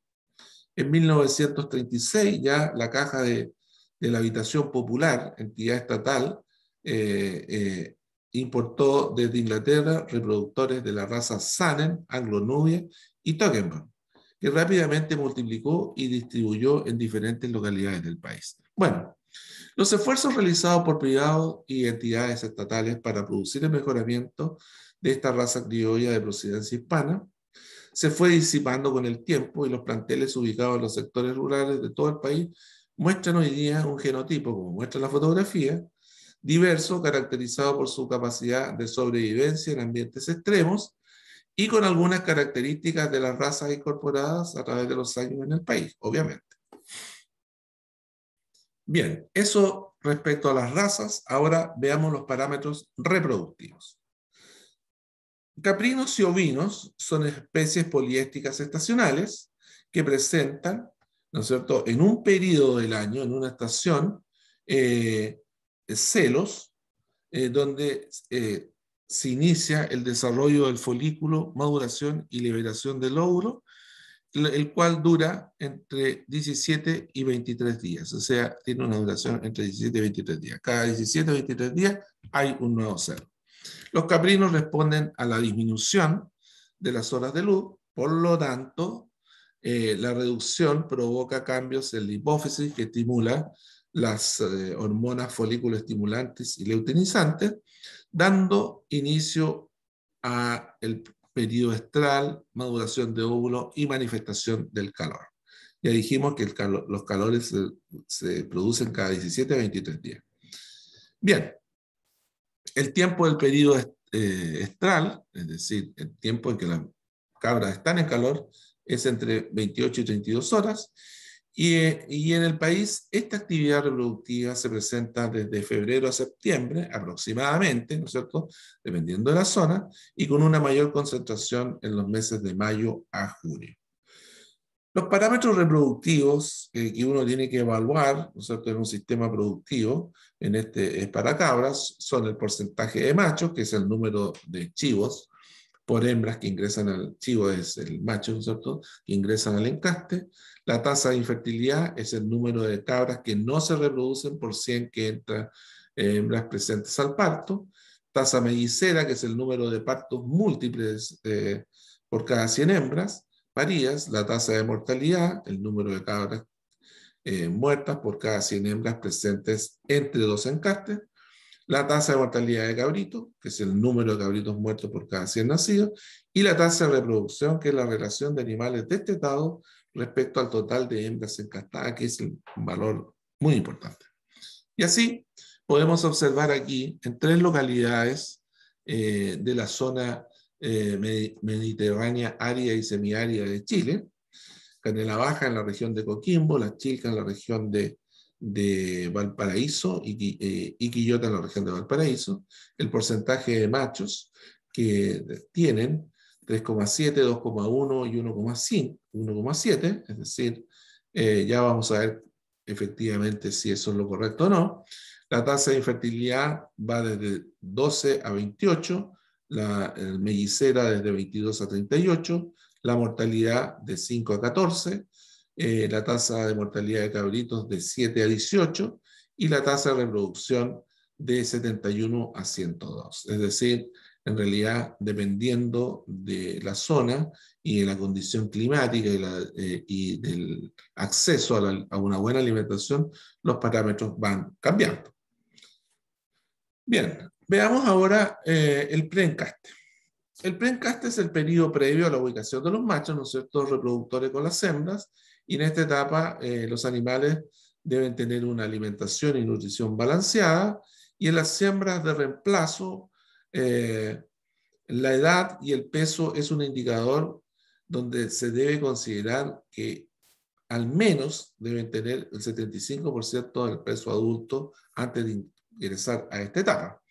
En 1936 ya la Caja de, la Habitación Popular, entidad estatal, eh, eh, importó desde Inglaterra reproductores de la raza Sanen, Anglo-Nubia y Toggenburg que rápidamente multiplicó y distribuyó en diferentes localidades del país. Bueno, los esfuerzos realizados por privados y entidades estatales para producir el mejoramiento de esta raza criolla de procedencia hispana se fue disipando con el tiempo y los planteles ubicados en los sectores rurales de todo el país muestran hoy día un genotipo, como muestra la fotografía, diverso, caracterizado por su capacidad de sobrevivencia en ambientes extremos y con algunas características de las razas incorporadas a través de los años en el país, obviamente. Bien, eso respecto a las razas, ahora veamos los parámetros reproductivos. Caprinos y ovinos son especies poliésticas estacionales que presentan, ¿no es cierto?, en un periodo del año, en una estación, eh, celos, eh, donde eh, se inicia el desarrollo del folículo, maduración y liberación del óvulo, el cual dura entre 17 y 23 días, o sea, tiene una duración entre 17 y 23 días. Cada 17 o 23 días hay un nuevo cero. Los caprinos responden a la disminución de las horas de luz, por lo tanto, eh, la reducción provoca cambios en la hipófisis que estimula las eh, hormonas folículo estimulantes y leutinizantes, dando inicio a el periodo estral, maduración de óvulo y manifestación del calor. Ya dijimos que los calores se, producen cada 17 a 23 días. Bien, el tiempo del periodo eh, estral, es decir, el tiempo en que las cabras están en calor, es entre 28 y 32 horas, eh, y, en el país, esta actividad reproductiva se presenta desde febrero a septiembre aproximadamente, ¿no es cierto?, dependiendo de la zona, y con una mayor concentración en los meses de mayo a junio. Los parámetros reproductivos eh, que uno tiene que evaluar, ¿no es cierto?, en un sistema productivo, en este es para cabras, son el porcentaje de machos, que es el número de chivos, por hembras que ingresan al chivo, es el macho, ¿cierto? Que ingresan al encaste. La tasa de infertilidad es el número de cabras que no se reproducen por 100 que entran eh, hembras presentes al parto. Tasa medicera, que es el número de partos múltiples eh, por cada 100 hembras paridas. La tasa de mortalidad, el número de cabras eh, muertas por cada 100 hembras presentes entre dos encastes la tasa de mortalidad de cabritos, que es el número de cabritos muertos por cada 100 nacidos, y la tasa de reproducción, que es la relación de animales estado respecto al total de hembras encastadas, que es un valor muy importante. Y así podemos observar aquí en tres localidades eh, de la zona eh, mediterránea área y semiárida de Chile, Canela Baja en la región de Coquimbo, La Chilca en la región de de Valparaíso eh, y, Quillota en la región de Valparaíso, el porcentaje de machos que tienen 3,7, 2,1 y 1,5, 1,7, es decir, eh, ya vamos a ver efectivamente si eso es lo correcto o no. La tasa de infertilidad va desde 12 a 28, la eh, mellicera desde 22 a 38, la mortalidad de 5 a 14, eh, la tasa de mortalidad de cabritos de 7 a 18 y la tasa de reproducción de 71 a 102. Es decir, en realidad, dependiendo de la zona y de la condición climática y, eh, del acceso a, una buena alimentación, los parámetros van cambiando. Bien, veamos ahora eh, el preencaste. El preencaste es el periodo previo a la ubicación de los machos, ¿no es cierto?, reproductores con las hembras, y en esta etapa, eh, los animales deben tener una alimentación y nutrición balanceada. Y en las siembras de reemplazo, eh, la edad y el peso es un indicador donde se debe considerar que al menos deben tener el 75% del peso adulto antes de ingresar a esta etapa.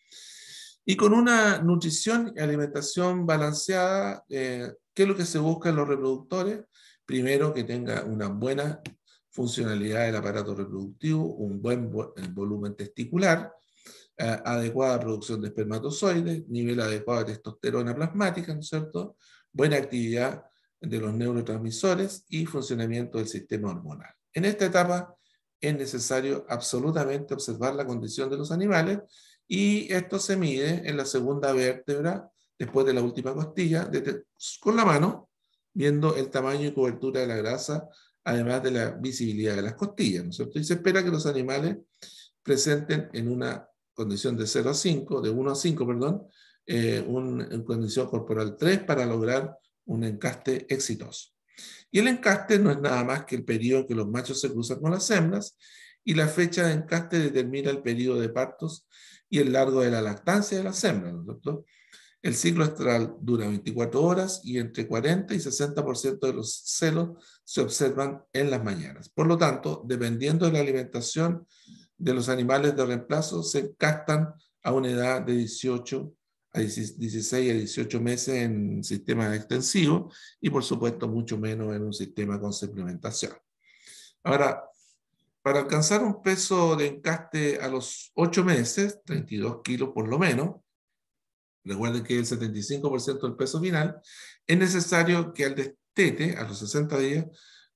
Y con una nutrición y alimentación balanceada, eh, ¿qué es lo que se busca en los reproductores? Primero, que tenga una buena funcionalidad del aparato reproductivo, un buen volumen testicular, eh, adecuada producción de espermatozoides, nivel adecuado de testosterona plasmática, ¿no es cierto? Buena actividad de los neurotransmisores y funcionamiento del sistema hormonal. En esta etapa es necesario absolutamente observar la condición de los animales y esto se mide en la segunda vértebra después de la última costilla con la mano viendo el tamaño y cobertura de la grasa, además de la visibilidad de las costillas, ¿no es cierto? Y se espera que los animales presenten en una condición de 0 a 5, de 1 a 5, perdón, eh, en condición corporal 3 para lograr un encaste exitoso. Y el encaste no es nada más que el periodo en que los machos se cruzan con las hembras y la fecha de encaste determina el periodo de partos y el largo de la lactancia de las hembras, ¿no es cierto? El ciclo astral dura 24 horas y entre 40 y 60% de los celos se observan en las mañanas. Por lo tanto, dependiendo de la alimentación de los animales de reemplazo, se captan a una edad de 18 a 16 a 18 meses en sistemas extensivos y, por supuesto, mucho menos en un sistema con suplementación. Ahora, para alcanzar un peso de encaste a los 8 meses, 32 kilos por lo menos, recuerden que el 75% del peso final, es necesario que al destete, a los 60 días,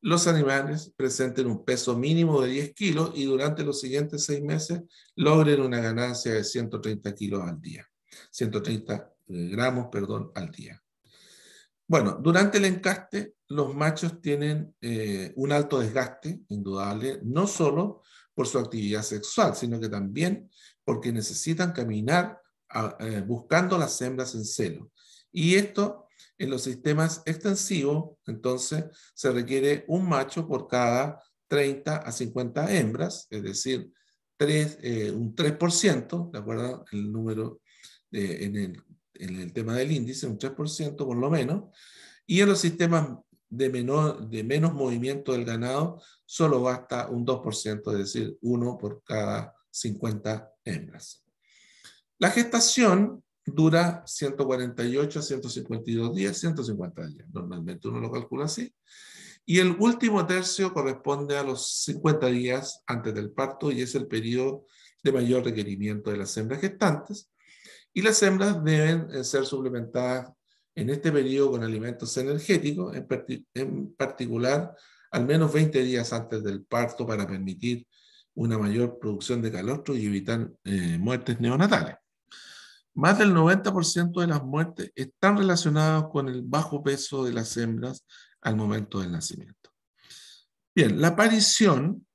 los animales presenten un peso mínimo de 10 kilos y durante los siguientes seis meses logren una ganancia de 130 kilos al día, 130 eh, gramos, perdón, al día. Bueno, durante el encaste, los machos tienen eh, un alto desgaste, indudable, no solo por su actividad sexual, sino que también porque necesitan caminar eh, buscando las hembras en celo. Y esto en los sistemas extensivos, entonces se requiere un macho por cada 30 a 50 hembras, es decir, tres eh, un 3%, ¿de acuerdo? El número en, el, tema del índice, un 3% por lo menos. Y en los sistemas de, menor, de menos movimiento del ganado, solo basta un 2%, es decir, uno por cada 50 hembras. La gestación dura 148 152 días, 150 días. Normalmente uno lo calcula así. Y el último tercio corresponde a los 50 días antes del parto y es el periodo de mayor requerimiento de las hembras gestantes. Y las hembras deben eh, ser suplementadas en este periodo con alimentos energéticos, en, particular al menos 20 días antes del parto para permitir una mayor producción de calostro y evitar eh, muertes neonatales. Más del 90% de las muertes están relacionadas con el bajo peso de las hembras al momento del nacimiento. Bien, la aparición,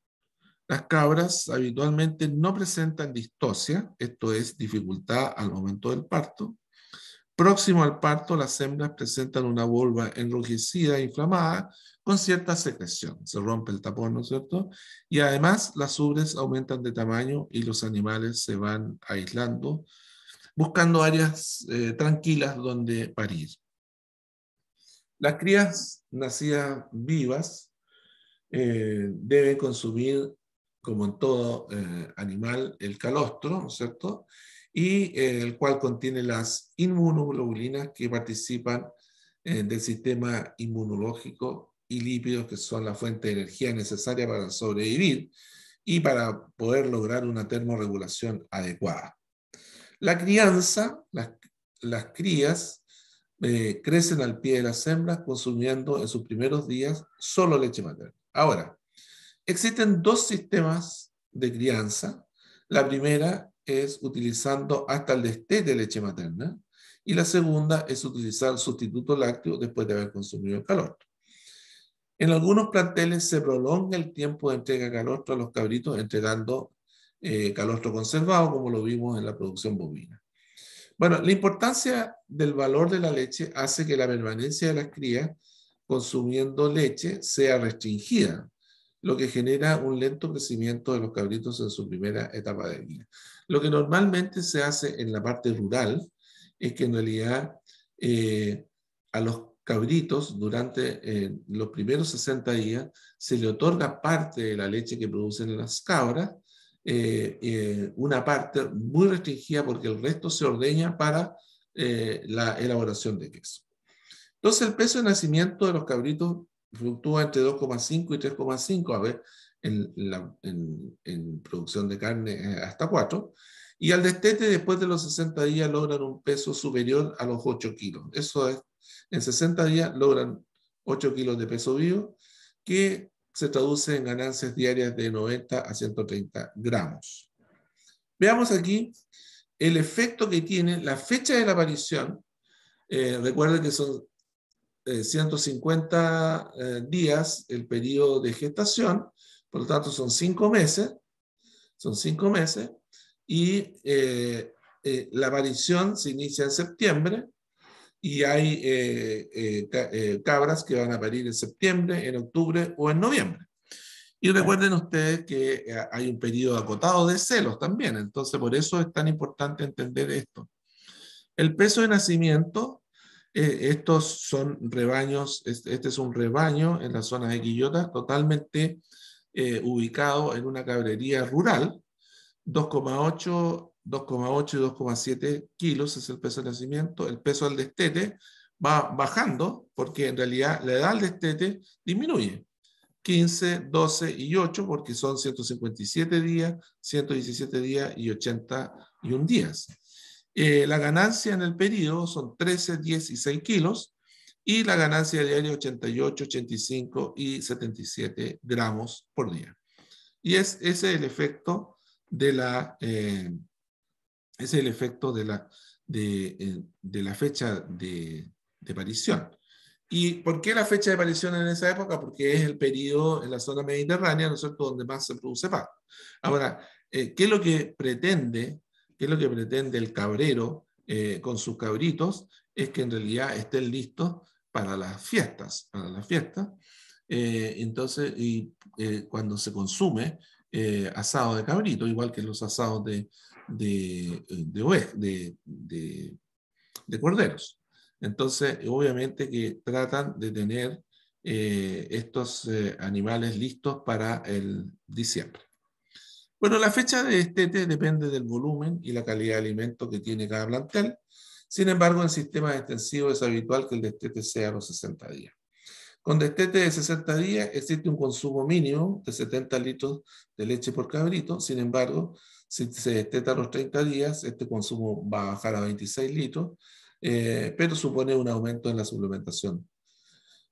las cabras habitualmente no presentan distosia, esto es dificultad al momento del parto. Próximo al parto, las hembras presentan una vulva enrojecida e inflamada con cierta secreción. Se rompe el tapón, ¿no es cierto? Y además las ubres aumentan de tamaño y los animales se van aislando buscando áreas eh, tranquilas donde parir. Las crías nacidas vivas eh, deben consumir, como en todo eh, animal, el calostro, ¿no es cierto? Y el cual contiene las inmunoglobulinas que participan del sistema inmunológico y lípidos que son la fuente de energía necesaria para sobrevivir y para poder lograr una termorregulación adecuada. La crianza, las, crías eh, crecen al pie de las hembras consumiendo en sus primeros días solo leche materna. Ahora, existen dos sistemas de crianza. La primera es utilizando hasta el destete de leche materna y la segunda es utilizar sustituto lácteo después de haber consumido el calor. En algunos planteles se prolonga el tiempo de entrega de calostro a los cabritos entregando eh, calostro conservado, como lo vimos en la producción bovina. Bueno, la importancia del valor de la leche hace que la permanencia de las crías consumiendo leche sea restringida, lo que genera un lento crecimiento de los cabritos en su primera etapa de vida. Lo que normalmente se hace en la parte rural es que en realidad eh, a los cabritos durante eh, los primeros 60 días se le otorga parte de la leche que producen las cabras eh, eh, una parte muy restringida porque el resto se ordeña para eh, la elaboración de queso. Entonces el peso de nacimiento de los cabritos fluctúa entre 2,5 y 3,5, a ver, en, en, producción de carne hasta 4, y al destete después de los 60 días logran un peso superior a los 8 kilos. Eso es, en 60 días logran 8 kilos de peso vivo, que se traduce en ganancias diarias de 90 a 130 gramos. Veamos aquí el efecto que tiene la fecha de la aparición. Eh, recuerden que son 150 eh, eh, días el periodo de gestación, por lo tanto son cinco meses, son 5 meses, y la aparición se inicia en septiembre, y hay eh, eh, eh, cabras que van a parir en septiembre, en octubre o en noviembre. Y recuerden ustedes que hay un periodo acotado de celos también, entonces por eso es tan importante entender esto. El peso de nacimiento, estos son rebaños, este es un rebaño en la zona de Quillotas, totalmente ubicado en una cabrería rural, 2,8 2,8 y 2,7 kilos es el peso de nacimiento. El peso al destete va bajando porque en realidad la edad al destete disminuye. 15, 12 y 8 porque son 157 días, 117 días y 81 días. Eh, la ganancia en el periodo son 13, 10 y 6 kilos y la ganancia diaria 88, 85 y 77 gramos por día. Y es, ese es el efecto de la... Eh, es el efecto de la, eh, de, la fecha de, de, aparición. ¿Y por qué la fecha de aparición en esa época? Porque es el periodo en la zona mediterránea, ¿no es cierto?, donde más se produce pago. Ahora, eh, ¿qué es lo que pretende, qué es lo que pretende el cabrero eh, con sus cabritos? Es que en realidad estén listos para las fiestas, para las fiestas. entonces, y cuando se consume asado de cabrito, igual que los asados de, de, eh, de, de, de, de, corderos. Entonces, obviamente que tratan de tener eh, estos eh, animales listos para el diciembre. Bueno, la fecha de estete depende del volumen y la calidad de alimento que tiene cada plantel. Sin embargo, en sistemas extensivos es habitual que el destete sea los 60 días. Con destete de 60 días existe un consumo mínimo de 70 litros de leche por cabrito. Sin embargo, si se desteta a los 30 días, este consumo va a bajar a 26 litros, eh, pero supone un aumento en la suplementación.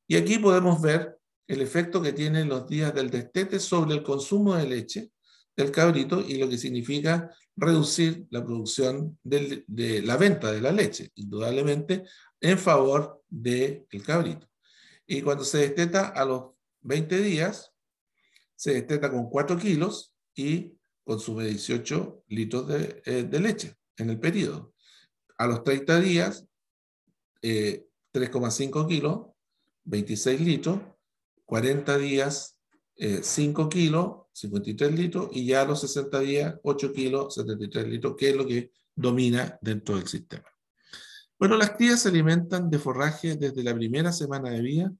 Y aquí podemos ver el efecto que tienen los días del destete sobre el consumo de leche del cabrito y lo que significa reducir la producción de la venta de la leche, indudablemente en favor del cabrito. Y cuando se desteta a los 20 días, se desteta con 4 kilos y consume 18 litros eh, de, leche en el periodo. A los 30 días, 3,5 eh, kilos, 26 litros, 40 días, 5 eh, kilos, 53 litros, y ya a los 60 días, 8 kilos, 73 litros, que es lo que domina dentro del sistema. Bueno, las crías se alimentan de forraje desde la primera semana de vida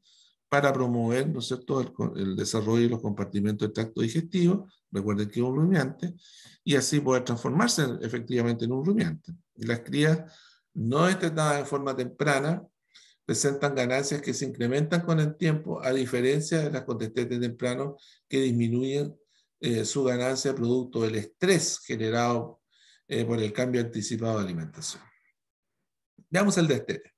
para promover, ¿no el, desarrollo de los compartimentos del tracto digestivo, recuerden que es un rumiante, y así poder transformarse efectivamente en un rumiante. las crías no estrenadas en forma temprana presentan ganancias que se incrementan con el tiempo, a diferencia de las contestantes temprano que disminuyen eh, su ganancia producto del estrés generado eh, por el cambio anticipado de alimentación. Veamos el destete.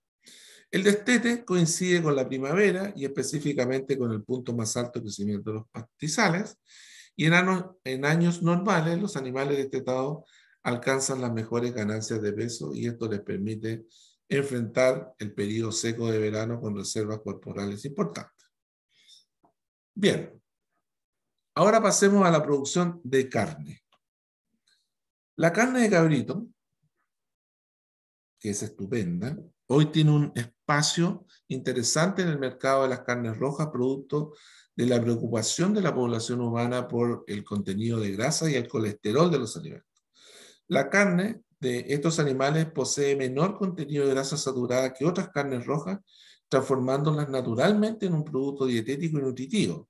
El destete coincide con la primavera y específicamente con el punto más alto de crecimiento de los pastizales. Y en, años, en años normales, los animales destetados alcanzan las mejores ganancias de peso y esto les permite enfrentar el periodo seco de verano con reservas corporales importantes. Bien, ahora pasemos a la producción de carne. La carne de cabrito, que es estupenda, hoy tiene un espacio interesante en el mercado de las carnes rojas, producto de la preocupación de la población humana por el contenido de grasa y el colesterol de los alimentos. La carne de estos animales posee menor contenido de grasa saturada que otras carnes rojas, transformándolas naturalmente en un producto dietético y nutritivo.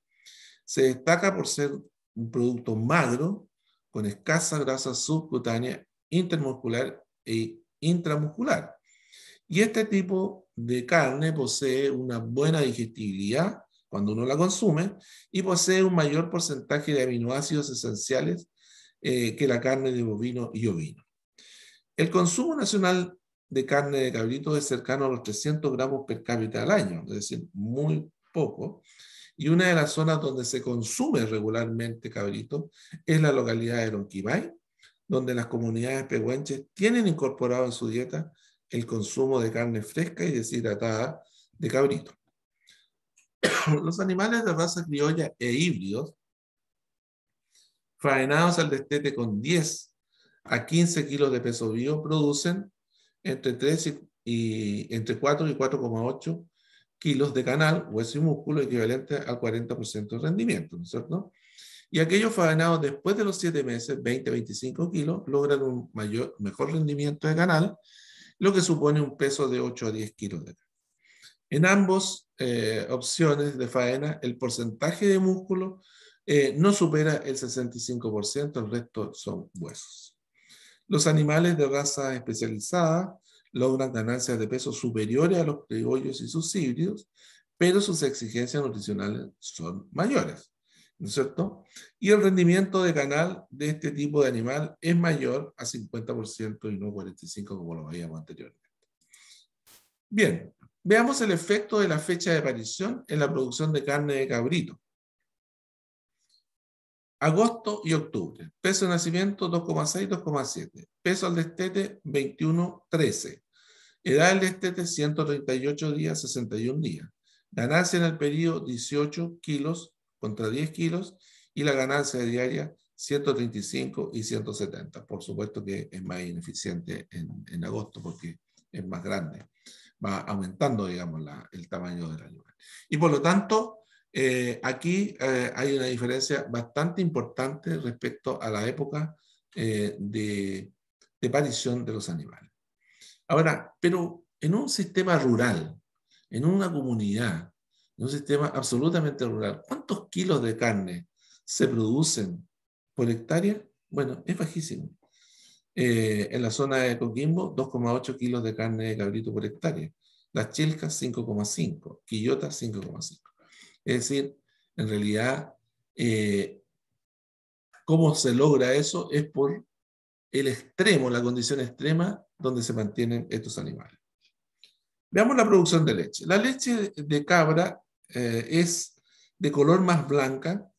Se destaca por ser un producto magro, con escasa grasa subcutánea, intermuscular e intramuscular. Y este tipo de carne posee una buena digestibilidad cuando uno la consume y posee un mayor porcentaje de aminoácidos esenciales eh, que la carne de bovino y ovino. El consumo nacional de carne de cabrito es cercano a los 300 gramos per cápita al año, es decir, muy poco. Y una de las zonas donde se consume regularmente cabrito es la localidad de Ronquibay, donde las comunidades pehuenches tienen incorporado en su dieta el consumo de carne fresca y deshidratada de cabrito. Los animales de raza criolla e híbridos, faenados al destete con 10 a 15 kilos de peso vivo, producen entre, 3 y, entre 4 y 4,8 kilos de canal, hueso y músculo, equivalente al 40% de rendimiento, ¿no Y aquellos faenados después de los 7 meses, 20-25 a kilos, logran un mayor, mejor rendimiento de canal lo que supone un peso de 8 a 10 kilos de En ambas eh, opciones de faena, el porcentaje de músculo eh, no supera el 65%, el resto son huesos. Los animales de raza especializada logran ganancias de peso superiores a los criollos y sus híbridos, pero sus exigencias nutricionales son mayores. ¿no es cierto? Y el rendimiento de canal de este tipo de animal es mayor a 50% y no 45% como lo veíamos anteriormente. Bien, veamos el efecto de la fecha de aparición en la producción de carne de cabrito. Agosto y octubre. Peso de nacimiento 2,6, 2,7. Peso al destete 21, 13. Edad del destete 138 días, 61 días. Ganancia en el periodo 18 kilos, contra 10 kilos y la ganancia diaria 135 y 170. Por supuesto que es más ineficiente en, agosto porque es más grande. Va aumentando, digamos, el tamaño del animal. Y por lo tanto, eh, aquí eh, hay una diferencia bastante importante respecto a la época eh, de, de aparición de los animales. Ahora, pero en un sistema rural, en una comunidad, un sistema absolutamente rural. ¿Cuántos kilos de carne se producen por hectárea? Bueno, es bajísimo. Eh, en la zona de Coquimbo, 2,8 kilos de carne de cabrito por hectárea. Las Chelcas, 5,5. Quillota, 5,5. Es decir, en realidad, eh, ¿cómo se logra eso? Es por el extremo, la condición extrema donde se mantienen estos animales. Veamos la producción de leche. La leche de cabra eh, es de color más blanca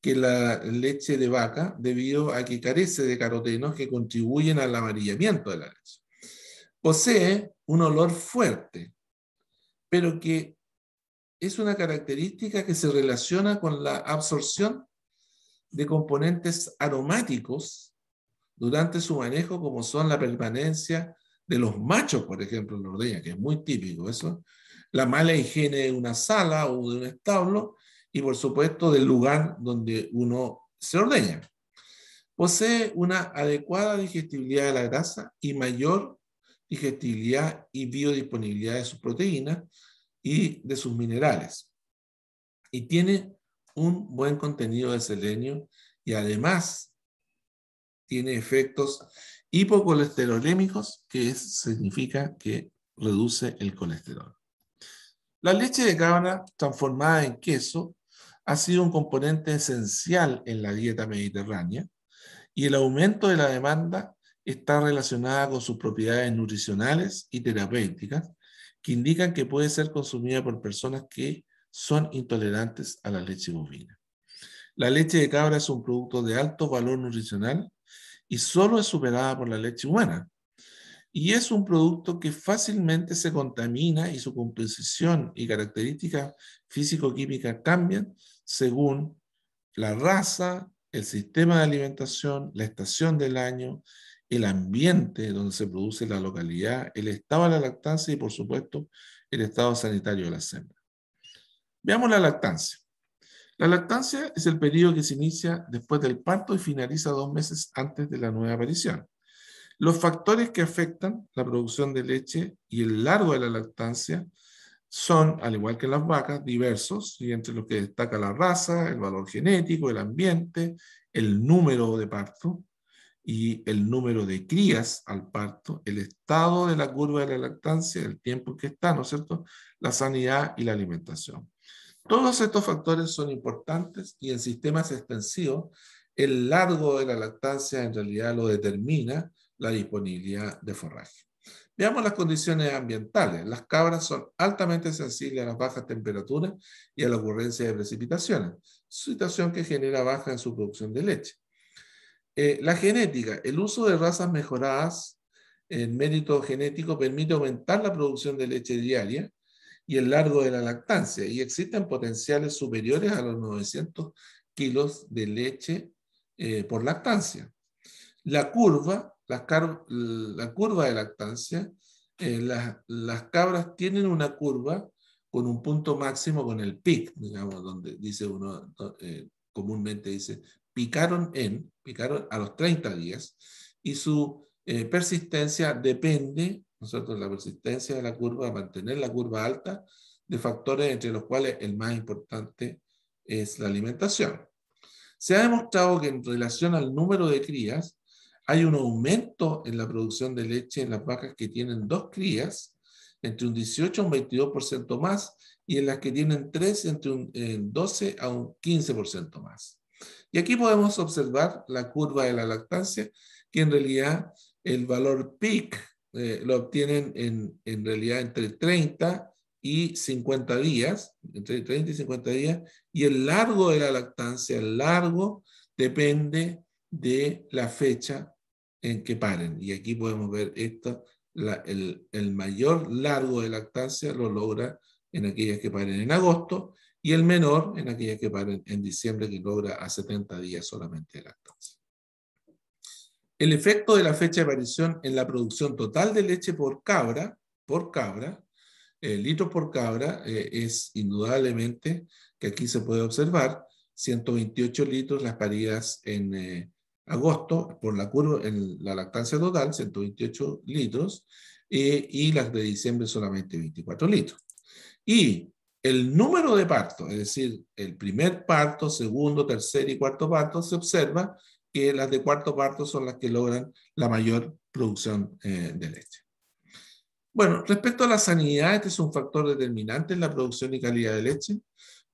que la leche de vaca debido a que carece de carotenos que contribuyen al amarillamiento de la leche. Posee un olor fuerte, pero que es una característica que se relaciona con la absorción de componentes aromáticos durante su manejo, como son la permanencia de los machos, por ejemplo, en la ordeña, que es muy típico eso, la mala higiene de una sala o de un establo y por supuesto del lugar donde uno se ordeña. Posee una adecuada digestibilidad de la grasa y mayor digestibilidad y biodisponibilidad de sus proteínas y de sus minerales. Y tiene un buen contenido de selenio y además tiene efectos hipocolesterolémicos, que significa que reduce el colesterol. La leche de cabra transformada en queso ha sido un componente esencial en la dieta mediterránea y el aumento de la demanda está relacionada con sus propiedades nutricionales y terapéuticas que indican que puede ser consumida por personas que son intolerantes a la leche bovina. La leche de cabra es un producto de alto valor nutricional y solo es superada por la leche humana, y es un producto que fácilmente se contamina y su composición y características físico-químicas cambian según la raza, el sistema de alimentación, la estación del año, el ambiente donde se produce la localidad, el estado de la lactancia y, por supuesto, el estado sanitario de la senda. Veamos la lactancia. La lactancia es el periodo que se inicia después del parto y finaliza dos meses antes de la nueva aparición. Los factores que afectan la producción de leche y el largo de la lactancia son, al igual que las vacas, diversos, y entre los que destaca la raza, el valor genético, el ambiente, el número de parto y el número de crías al parto, el estado de la curva de la lactancia, el tiempo que está, ¿no es cierto?, la sanidad y la alimentación. Todos estos factores son importantes y en sistemas extensivos el largo de la lactancia en realidad lo determina la disponibilidad de forraje. Veamos las condiciones ambientales. Las cabras son altamente sensibles a las bajas temperaturas y a la ocurrencia de precipitaciones, situación que genera baja en su producción de leche. Eh, la genética. El uso de razas mejoradas en mérito genético permite aumentar la producción de leche diaria y el largo de la lactancia, y existen potenciales superiores a los 900 kilos de leche eh, por lactancia. La curva la, curva de lactancia, eh, las cabras tienen una curva con un punto máximo con el pic, digamos, donde dice uno, eh, comúnmente dice, picaron en, picaron a los 30 días, y su eh, persistencia depende, nosotros la persistencia de la curva, mantener la curva alta, de factores entre los cuales el más importante es la alimentación. Se ha demostrado que en relación al número de crías, hay un aumento en la producción de leche en las vacas que tienen dos crías, entre un 18 a un 22% más, y en las que tienen tres, entre un 12 a un 15% más. Y aquí podemos observar la curva de la lactancia, que en realidad el valor peak eh, lo obtienen en, en, realidad entre 30 y 50 días, entre 30 y 50 días, y el largo de la lactancia, el largo depende de la fecha en que paren. Y aquí podemos ver esto el, el, mayor largo de lactancia lo logra en aquellas que paren en agosto y el menor en aquellas que paren en diciembre, que logra a 70 días solamente de lactancia. El efecto de la fecha de aparición en la producción total de leche por cabra, por cabra, eh, litros por cabra, eh, es indudablemente que aquí se puede observar 128 litros las paridas en, eh, agosto, por la curva, en la lactancia total, 128 litros, eh, y las de diciembre solamente 24 litros. Y el número de partos, es decir, el primer parto, segundo, tercer y cuarto parto, se observa que las de cuarto parto son las que logran la mayor producción eh, de leche. Bueno, respecto a la sanidad, este es un factor determinante en la producción y calidad de leche.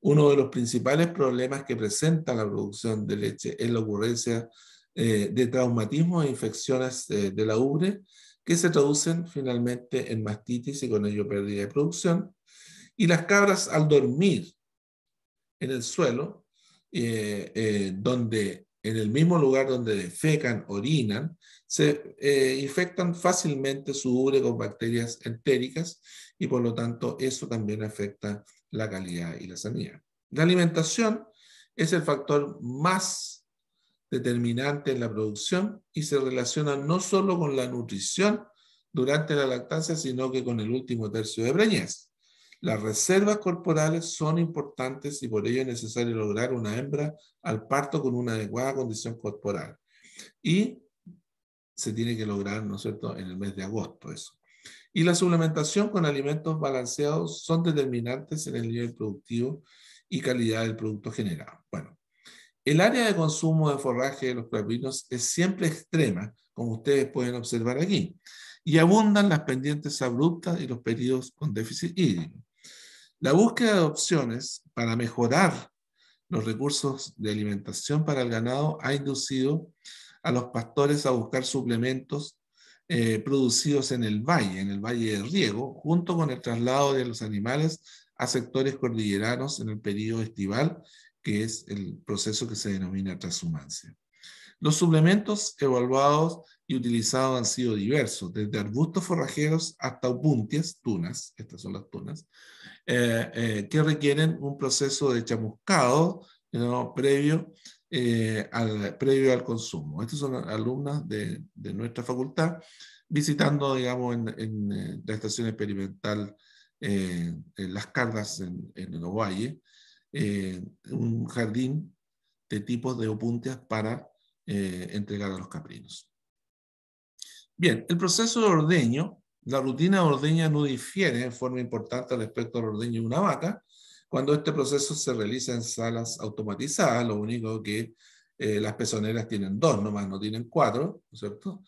Uno de los principales problemas que presenta la producción de leche es la ocurrencia eh, de traumatismos e infecciones de la ubre que se traducen finalmente en mastitis y con ello pérdida de producción. Y las cabras al dormir en el suelo, eh, eh, donde en el mismo lugar donde defecan, orinan, se infectan fácilmente su ubre con bacterias entéricas y por lo tanto eso también afecta la calidad y la sanidad. La alimentación es el factor más determinante en la producción y se relaciona no solo con la nutrición durante la lactancia, sino que con el último tercio de breñez. Las reservas corporales son importantes y por ello es necesario lograr una hembra al parto con una adecuada condición corporal. Y se tiene que lograr, ¿no es cierto?, en el mes de agosto eso. Y la suplementación con alimentos balanceados son determinantes en el nivel productivo y calidad del producto generado. Bueno, el área de consumo de forraje de los crapinos es siempre extrema, como ustedes pueden observar aquí, y abundan las pendientes abruptas y los periodos con déficit hídrico. La búsqueda de opciones para mejorar los recursos de alimentación para el ganado ha inducido a los pastores a buscar suplementos eh, producidos en el valle, en el valle de riego, junto con el traslado de los animales a sectores cordilleranos en el periodo estival que es el proceso que se denomina transhumancia. Los suplementos evaluados y utilizados han sido diversos, desde arbustos forrajeros hasta opuntias, tunas, estas son las tunas, eh, eh, que requieren un proceso de chamuscado eh, previo, al, consumo. Estas son alumnas de, nuestra facultad visitando, digamos, en, la estación experimental Las cargas en, en el Ovalle, eh, un jardín de tipos de opuntias para eh, entregar a los caprinos. Bien, el proceso de ordeño, la rutina de ordeña no difiere en forma importante respecto al ordeño de una vaca, cuando este proceso se realiza en salas automatizadas, lo único que eh, las pezoneras tienen dos nomás, no tienen cuatro, cierto?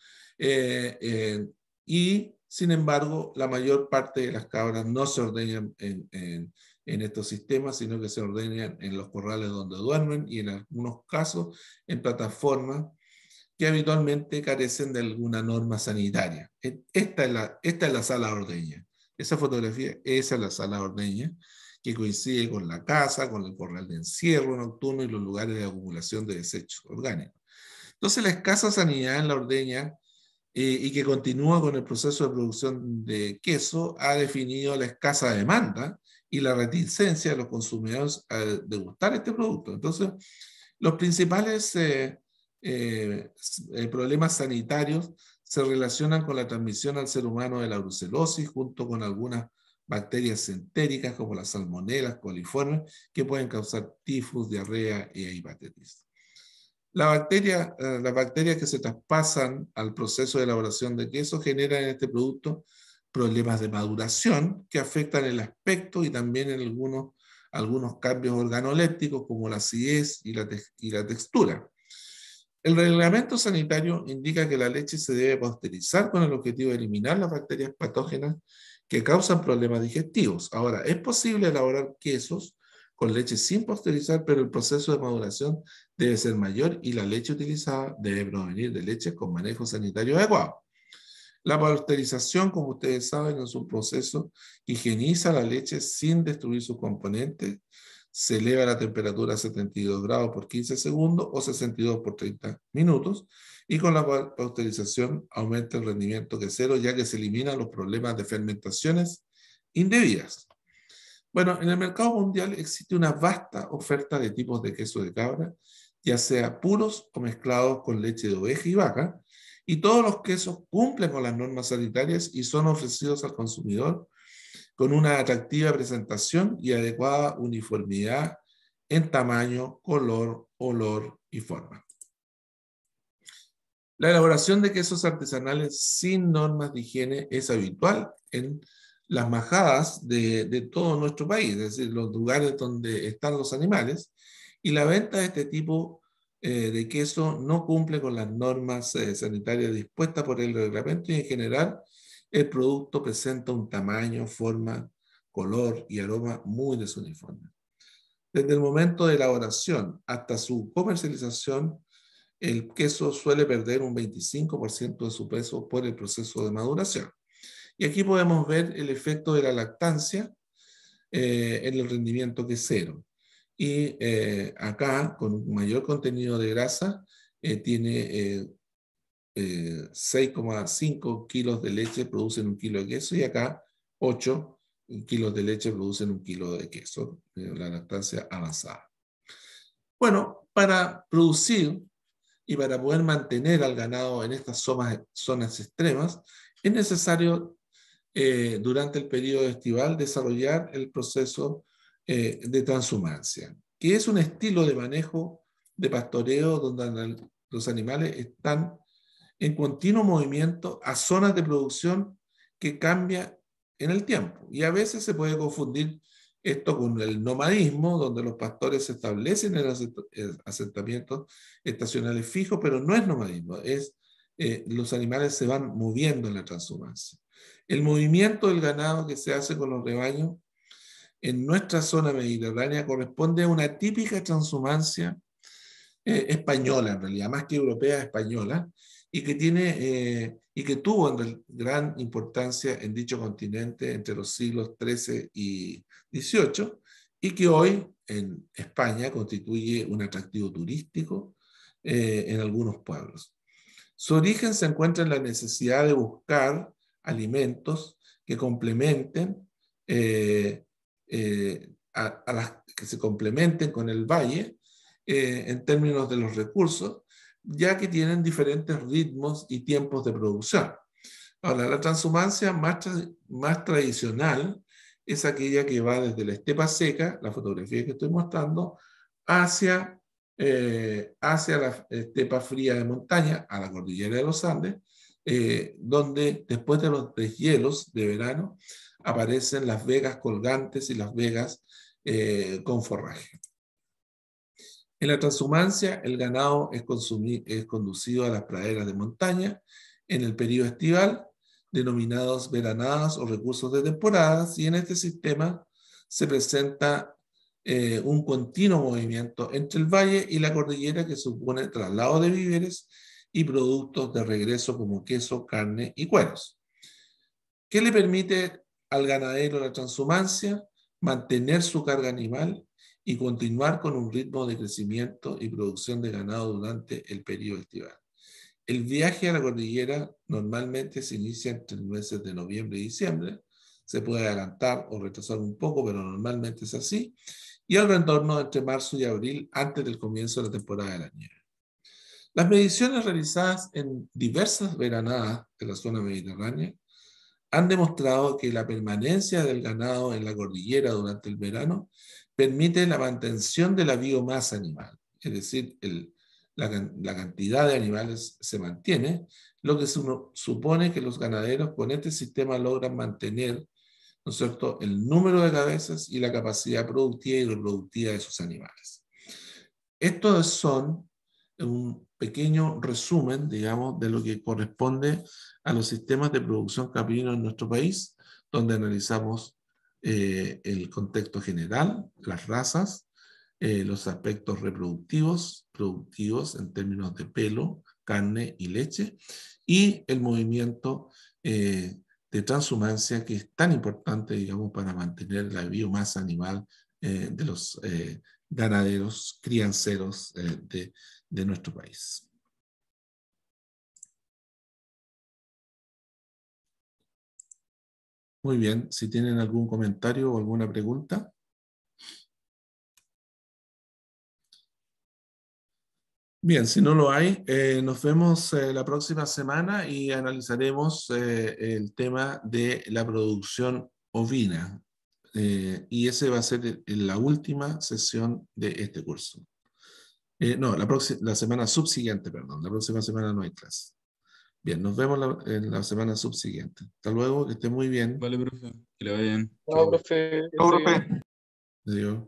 y sin embargo, la mayor parte de las cabras no se ordeñan en, en, en estos sistemas, sino que se ordenan en los corrales donde duermen y en algunos casos en plataformas que habitualmente carecen de alguna norma sanitaria. Esta es la, esta es la sala ordeña. Esa fotografía, es la sala ordeña, que coincide con la casa, con el corral de encierro nocturno y los lugares de acumulación de desechos orgánicos. Entonces, la escasa sanidad en la ordeña eh, y que continúa con el proceso de producción de queso ha definido la escasa demanda y la reticencia de los consumidores a degustar este producto. Entonces, los principales eh, eh, problemas sanitarios se relacionan con la transmisión al ser humano de la brucelosis junto con algunas bacterias entéricas como las salmonelas, coliformes, que pueden causar tifus, diarrea e hepatitis. La bacteria, eh, las bacterias que se traspasan al proceso de elaboración de queso generan en este producto problemas de maduración que afectan el aspecto y también en algunos, algunos cambios organolépticos como la acidez y la, textura. El reglamento sanitario indica que la leche se debe posterizar con el objetivo de eliminar las bacterias patógenas que causan problemas digestivos. Ahora, es posible elaborar quesos con leche sin posterizar, pero el proceso de maduración debe ser mayor y la leche utilizada debe provenir de leche con manejo sanitario adecuado. La pasteurización, como ustedes saben, es un proceso que higieniza la leche sin destruir sus componentes. Se eleva la temperatura a 72 grados por 15 segundos o 62 por 30 minutos. Y con la pasteurización aumenta el rendimiento quesero, ya que se eliminan los problemas de fermentaciones indebidas. Bueno, en el mercado mundial existe una vasta oferta de tipos de queso de cabra, ya sea puros o mezclados con leche de oveja y vaca, y todos los quesos cumplen con las normas sanitarias y son ofrecidos al consumidor con una atractiva presentación y adecuada uniformidad en tamaño, color, olor y forma. La elaboración de quesos artesanales sin normas de higiene es habitual en las majadas de, todo nuestro país, es decir, los lugares donde están los animales, y la venta de este tipo eh, de que no cumple con las normas eh, sanitarias dispuestas por el reglamento y en general el producto presenta un tamaño, forma, color y aroma muy desuniforme. Desde el momento de elaboración hasta su comercialización, el queso suele perder un 25% de su peso por el proceso de maduración. Y aquí podemos ver el efecto de la lactancia eh, en el rendimiento quesero. Y eh, acá, con mayor contenido de grasa, eh, tiene 6,5 eh, kilos de leche producen un kilo de queso y acá 8 kilos de leche producen un kilo de queso, la lactancia avanzada. Bueno, para producir y para poder mantener al ganado en estas zonas, extremas, es necesario durante el periodo estival desarrollar el proceso eh, de transhumancia, que es un estilo de manejo de pastoreo donde los animales están en continuo movimiento a zonas de producción que cambia en el tiempo. Y a veces se puede confundir esto con el nomadismo, donde los pastores se establecen en asentamientos estacionales fijos, pero no es nomadismo, es eh, los animales se van moviendo en la transhumancia. El movimiento del ganado que se hace con los rebaños en nuestra zona mediterránea corresponde a una típica transhumancia eh, española, en realidad, más que europea, española, y que, tiene, eh, y que tuvo gran importancia en dicho continente entre los siglos XIII y XVIII, y que hoy en España constituye un atractivo turístico eh, en algunos pueblos. Su origen se encuentra en la necesidad de buscar alimentos que complementen eh, eh, a, las que se complementen con el valle eh, en términos de los recursos, ya que tienen diferentes ritmos y tiempos de producción. Ahora, la transhumancia más, más tradicional es aquella que va desde la estepa seca, la fotografía que estoy mostrando, hacia, eh, hacia la estepa fría de montaña, a la cordillera de los Andes, donde después de los deshielos de verano aparecen las vegas colgantes y las vegas eh, con forraje. En la transhumancia, el ganado es, conducido a las praderas de montaña en el periodo estival, denominados veranadas o recursos de temporadas, y en este sistema se presenta eh, un continuo movimiento entre el valle y la cordillera que supone traslado de víveres y productos de regreso como queso, carne y cueros. ¿Qué le permite al ganadero la transhumancia, mantener su carga animal y continuar con un ritmo de crecimiento y producción de ganado durante el periodo estival. El viaje a la cordillera normalmente se inicia entre los meses de noviembre y diciembre. Se puede adelantar o retrasar un poco, pero normalmente es así. Y al retorno entre marzo y abril, antes del comienzo de la temporada de la nieve. Las mediciones realizadas en diversas veranadas de la zona mediterránea han demostrado que la permanencia del ganado en la cordillera durante el verano permite la mantención de la biomasa animal, es decir, la, cantidad de animales se mantiene, lo que supone que los ganaderos con este sistema logran mantener ¿no es cierto? el número de cabezas y la capacidad productiva y reproductiva de sus animales. Estos son un, pequeño resumen, digamos, de lo que corresponde a los sistemas de producción caprino en nuestro país, donde analizamos eh, el contexto general, las razas, eh, los aspectos reproductivos, productivos en términos de pelo, carne y leche, y el movimiento eh, de transhumancia que es tan importante, digamos, para mantener la biomasa animal de los ganaderos, crianceros de de nuestro país. Muy bien, si tienen algún comentario o alguna pregunta. Bien, si no lo hay, eh, nos vemos eh, la próxima semana y analizaremos eh, el tema de la producción ovina. y ese va a ser la última sesión de este curso. Eh, no, la, la semana subsiguiente, perdón. La próxima semana no hay clase. Bien, nos vemos la, en la semana subsiguiente. Hasta luego, que esté muy bien. Vale, profe. Que le vaya bien. Chao, profe. Chao, profe. Adiós.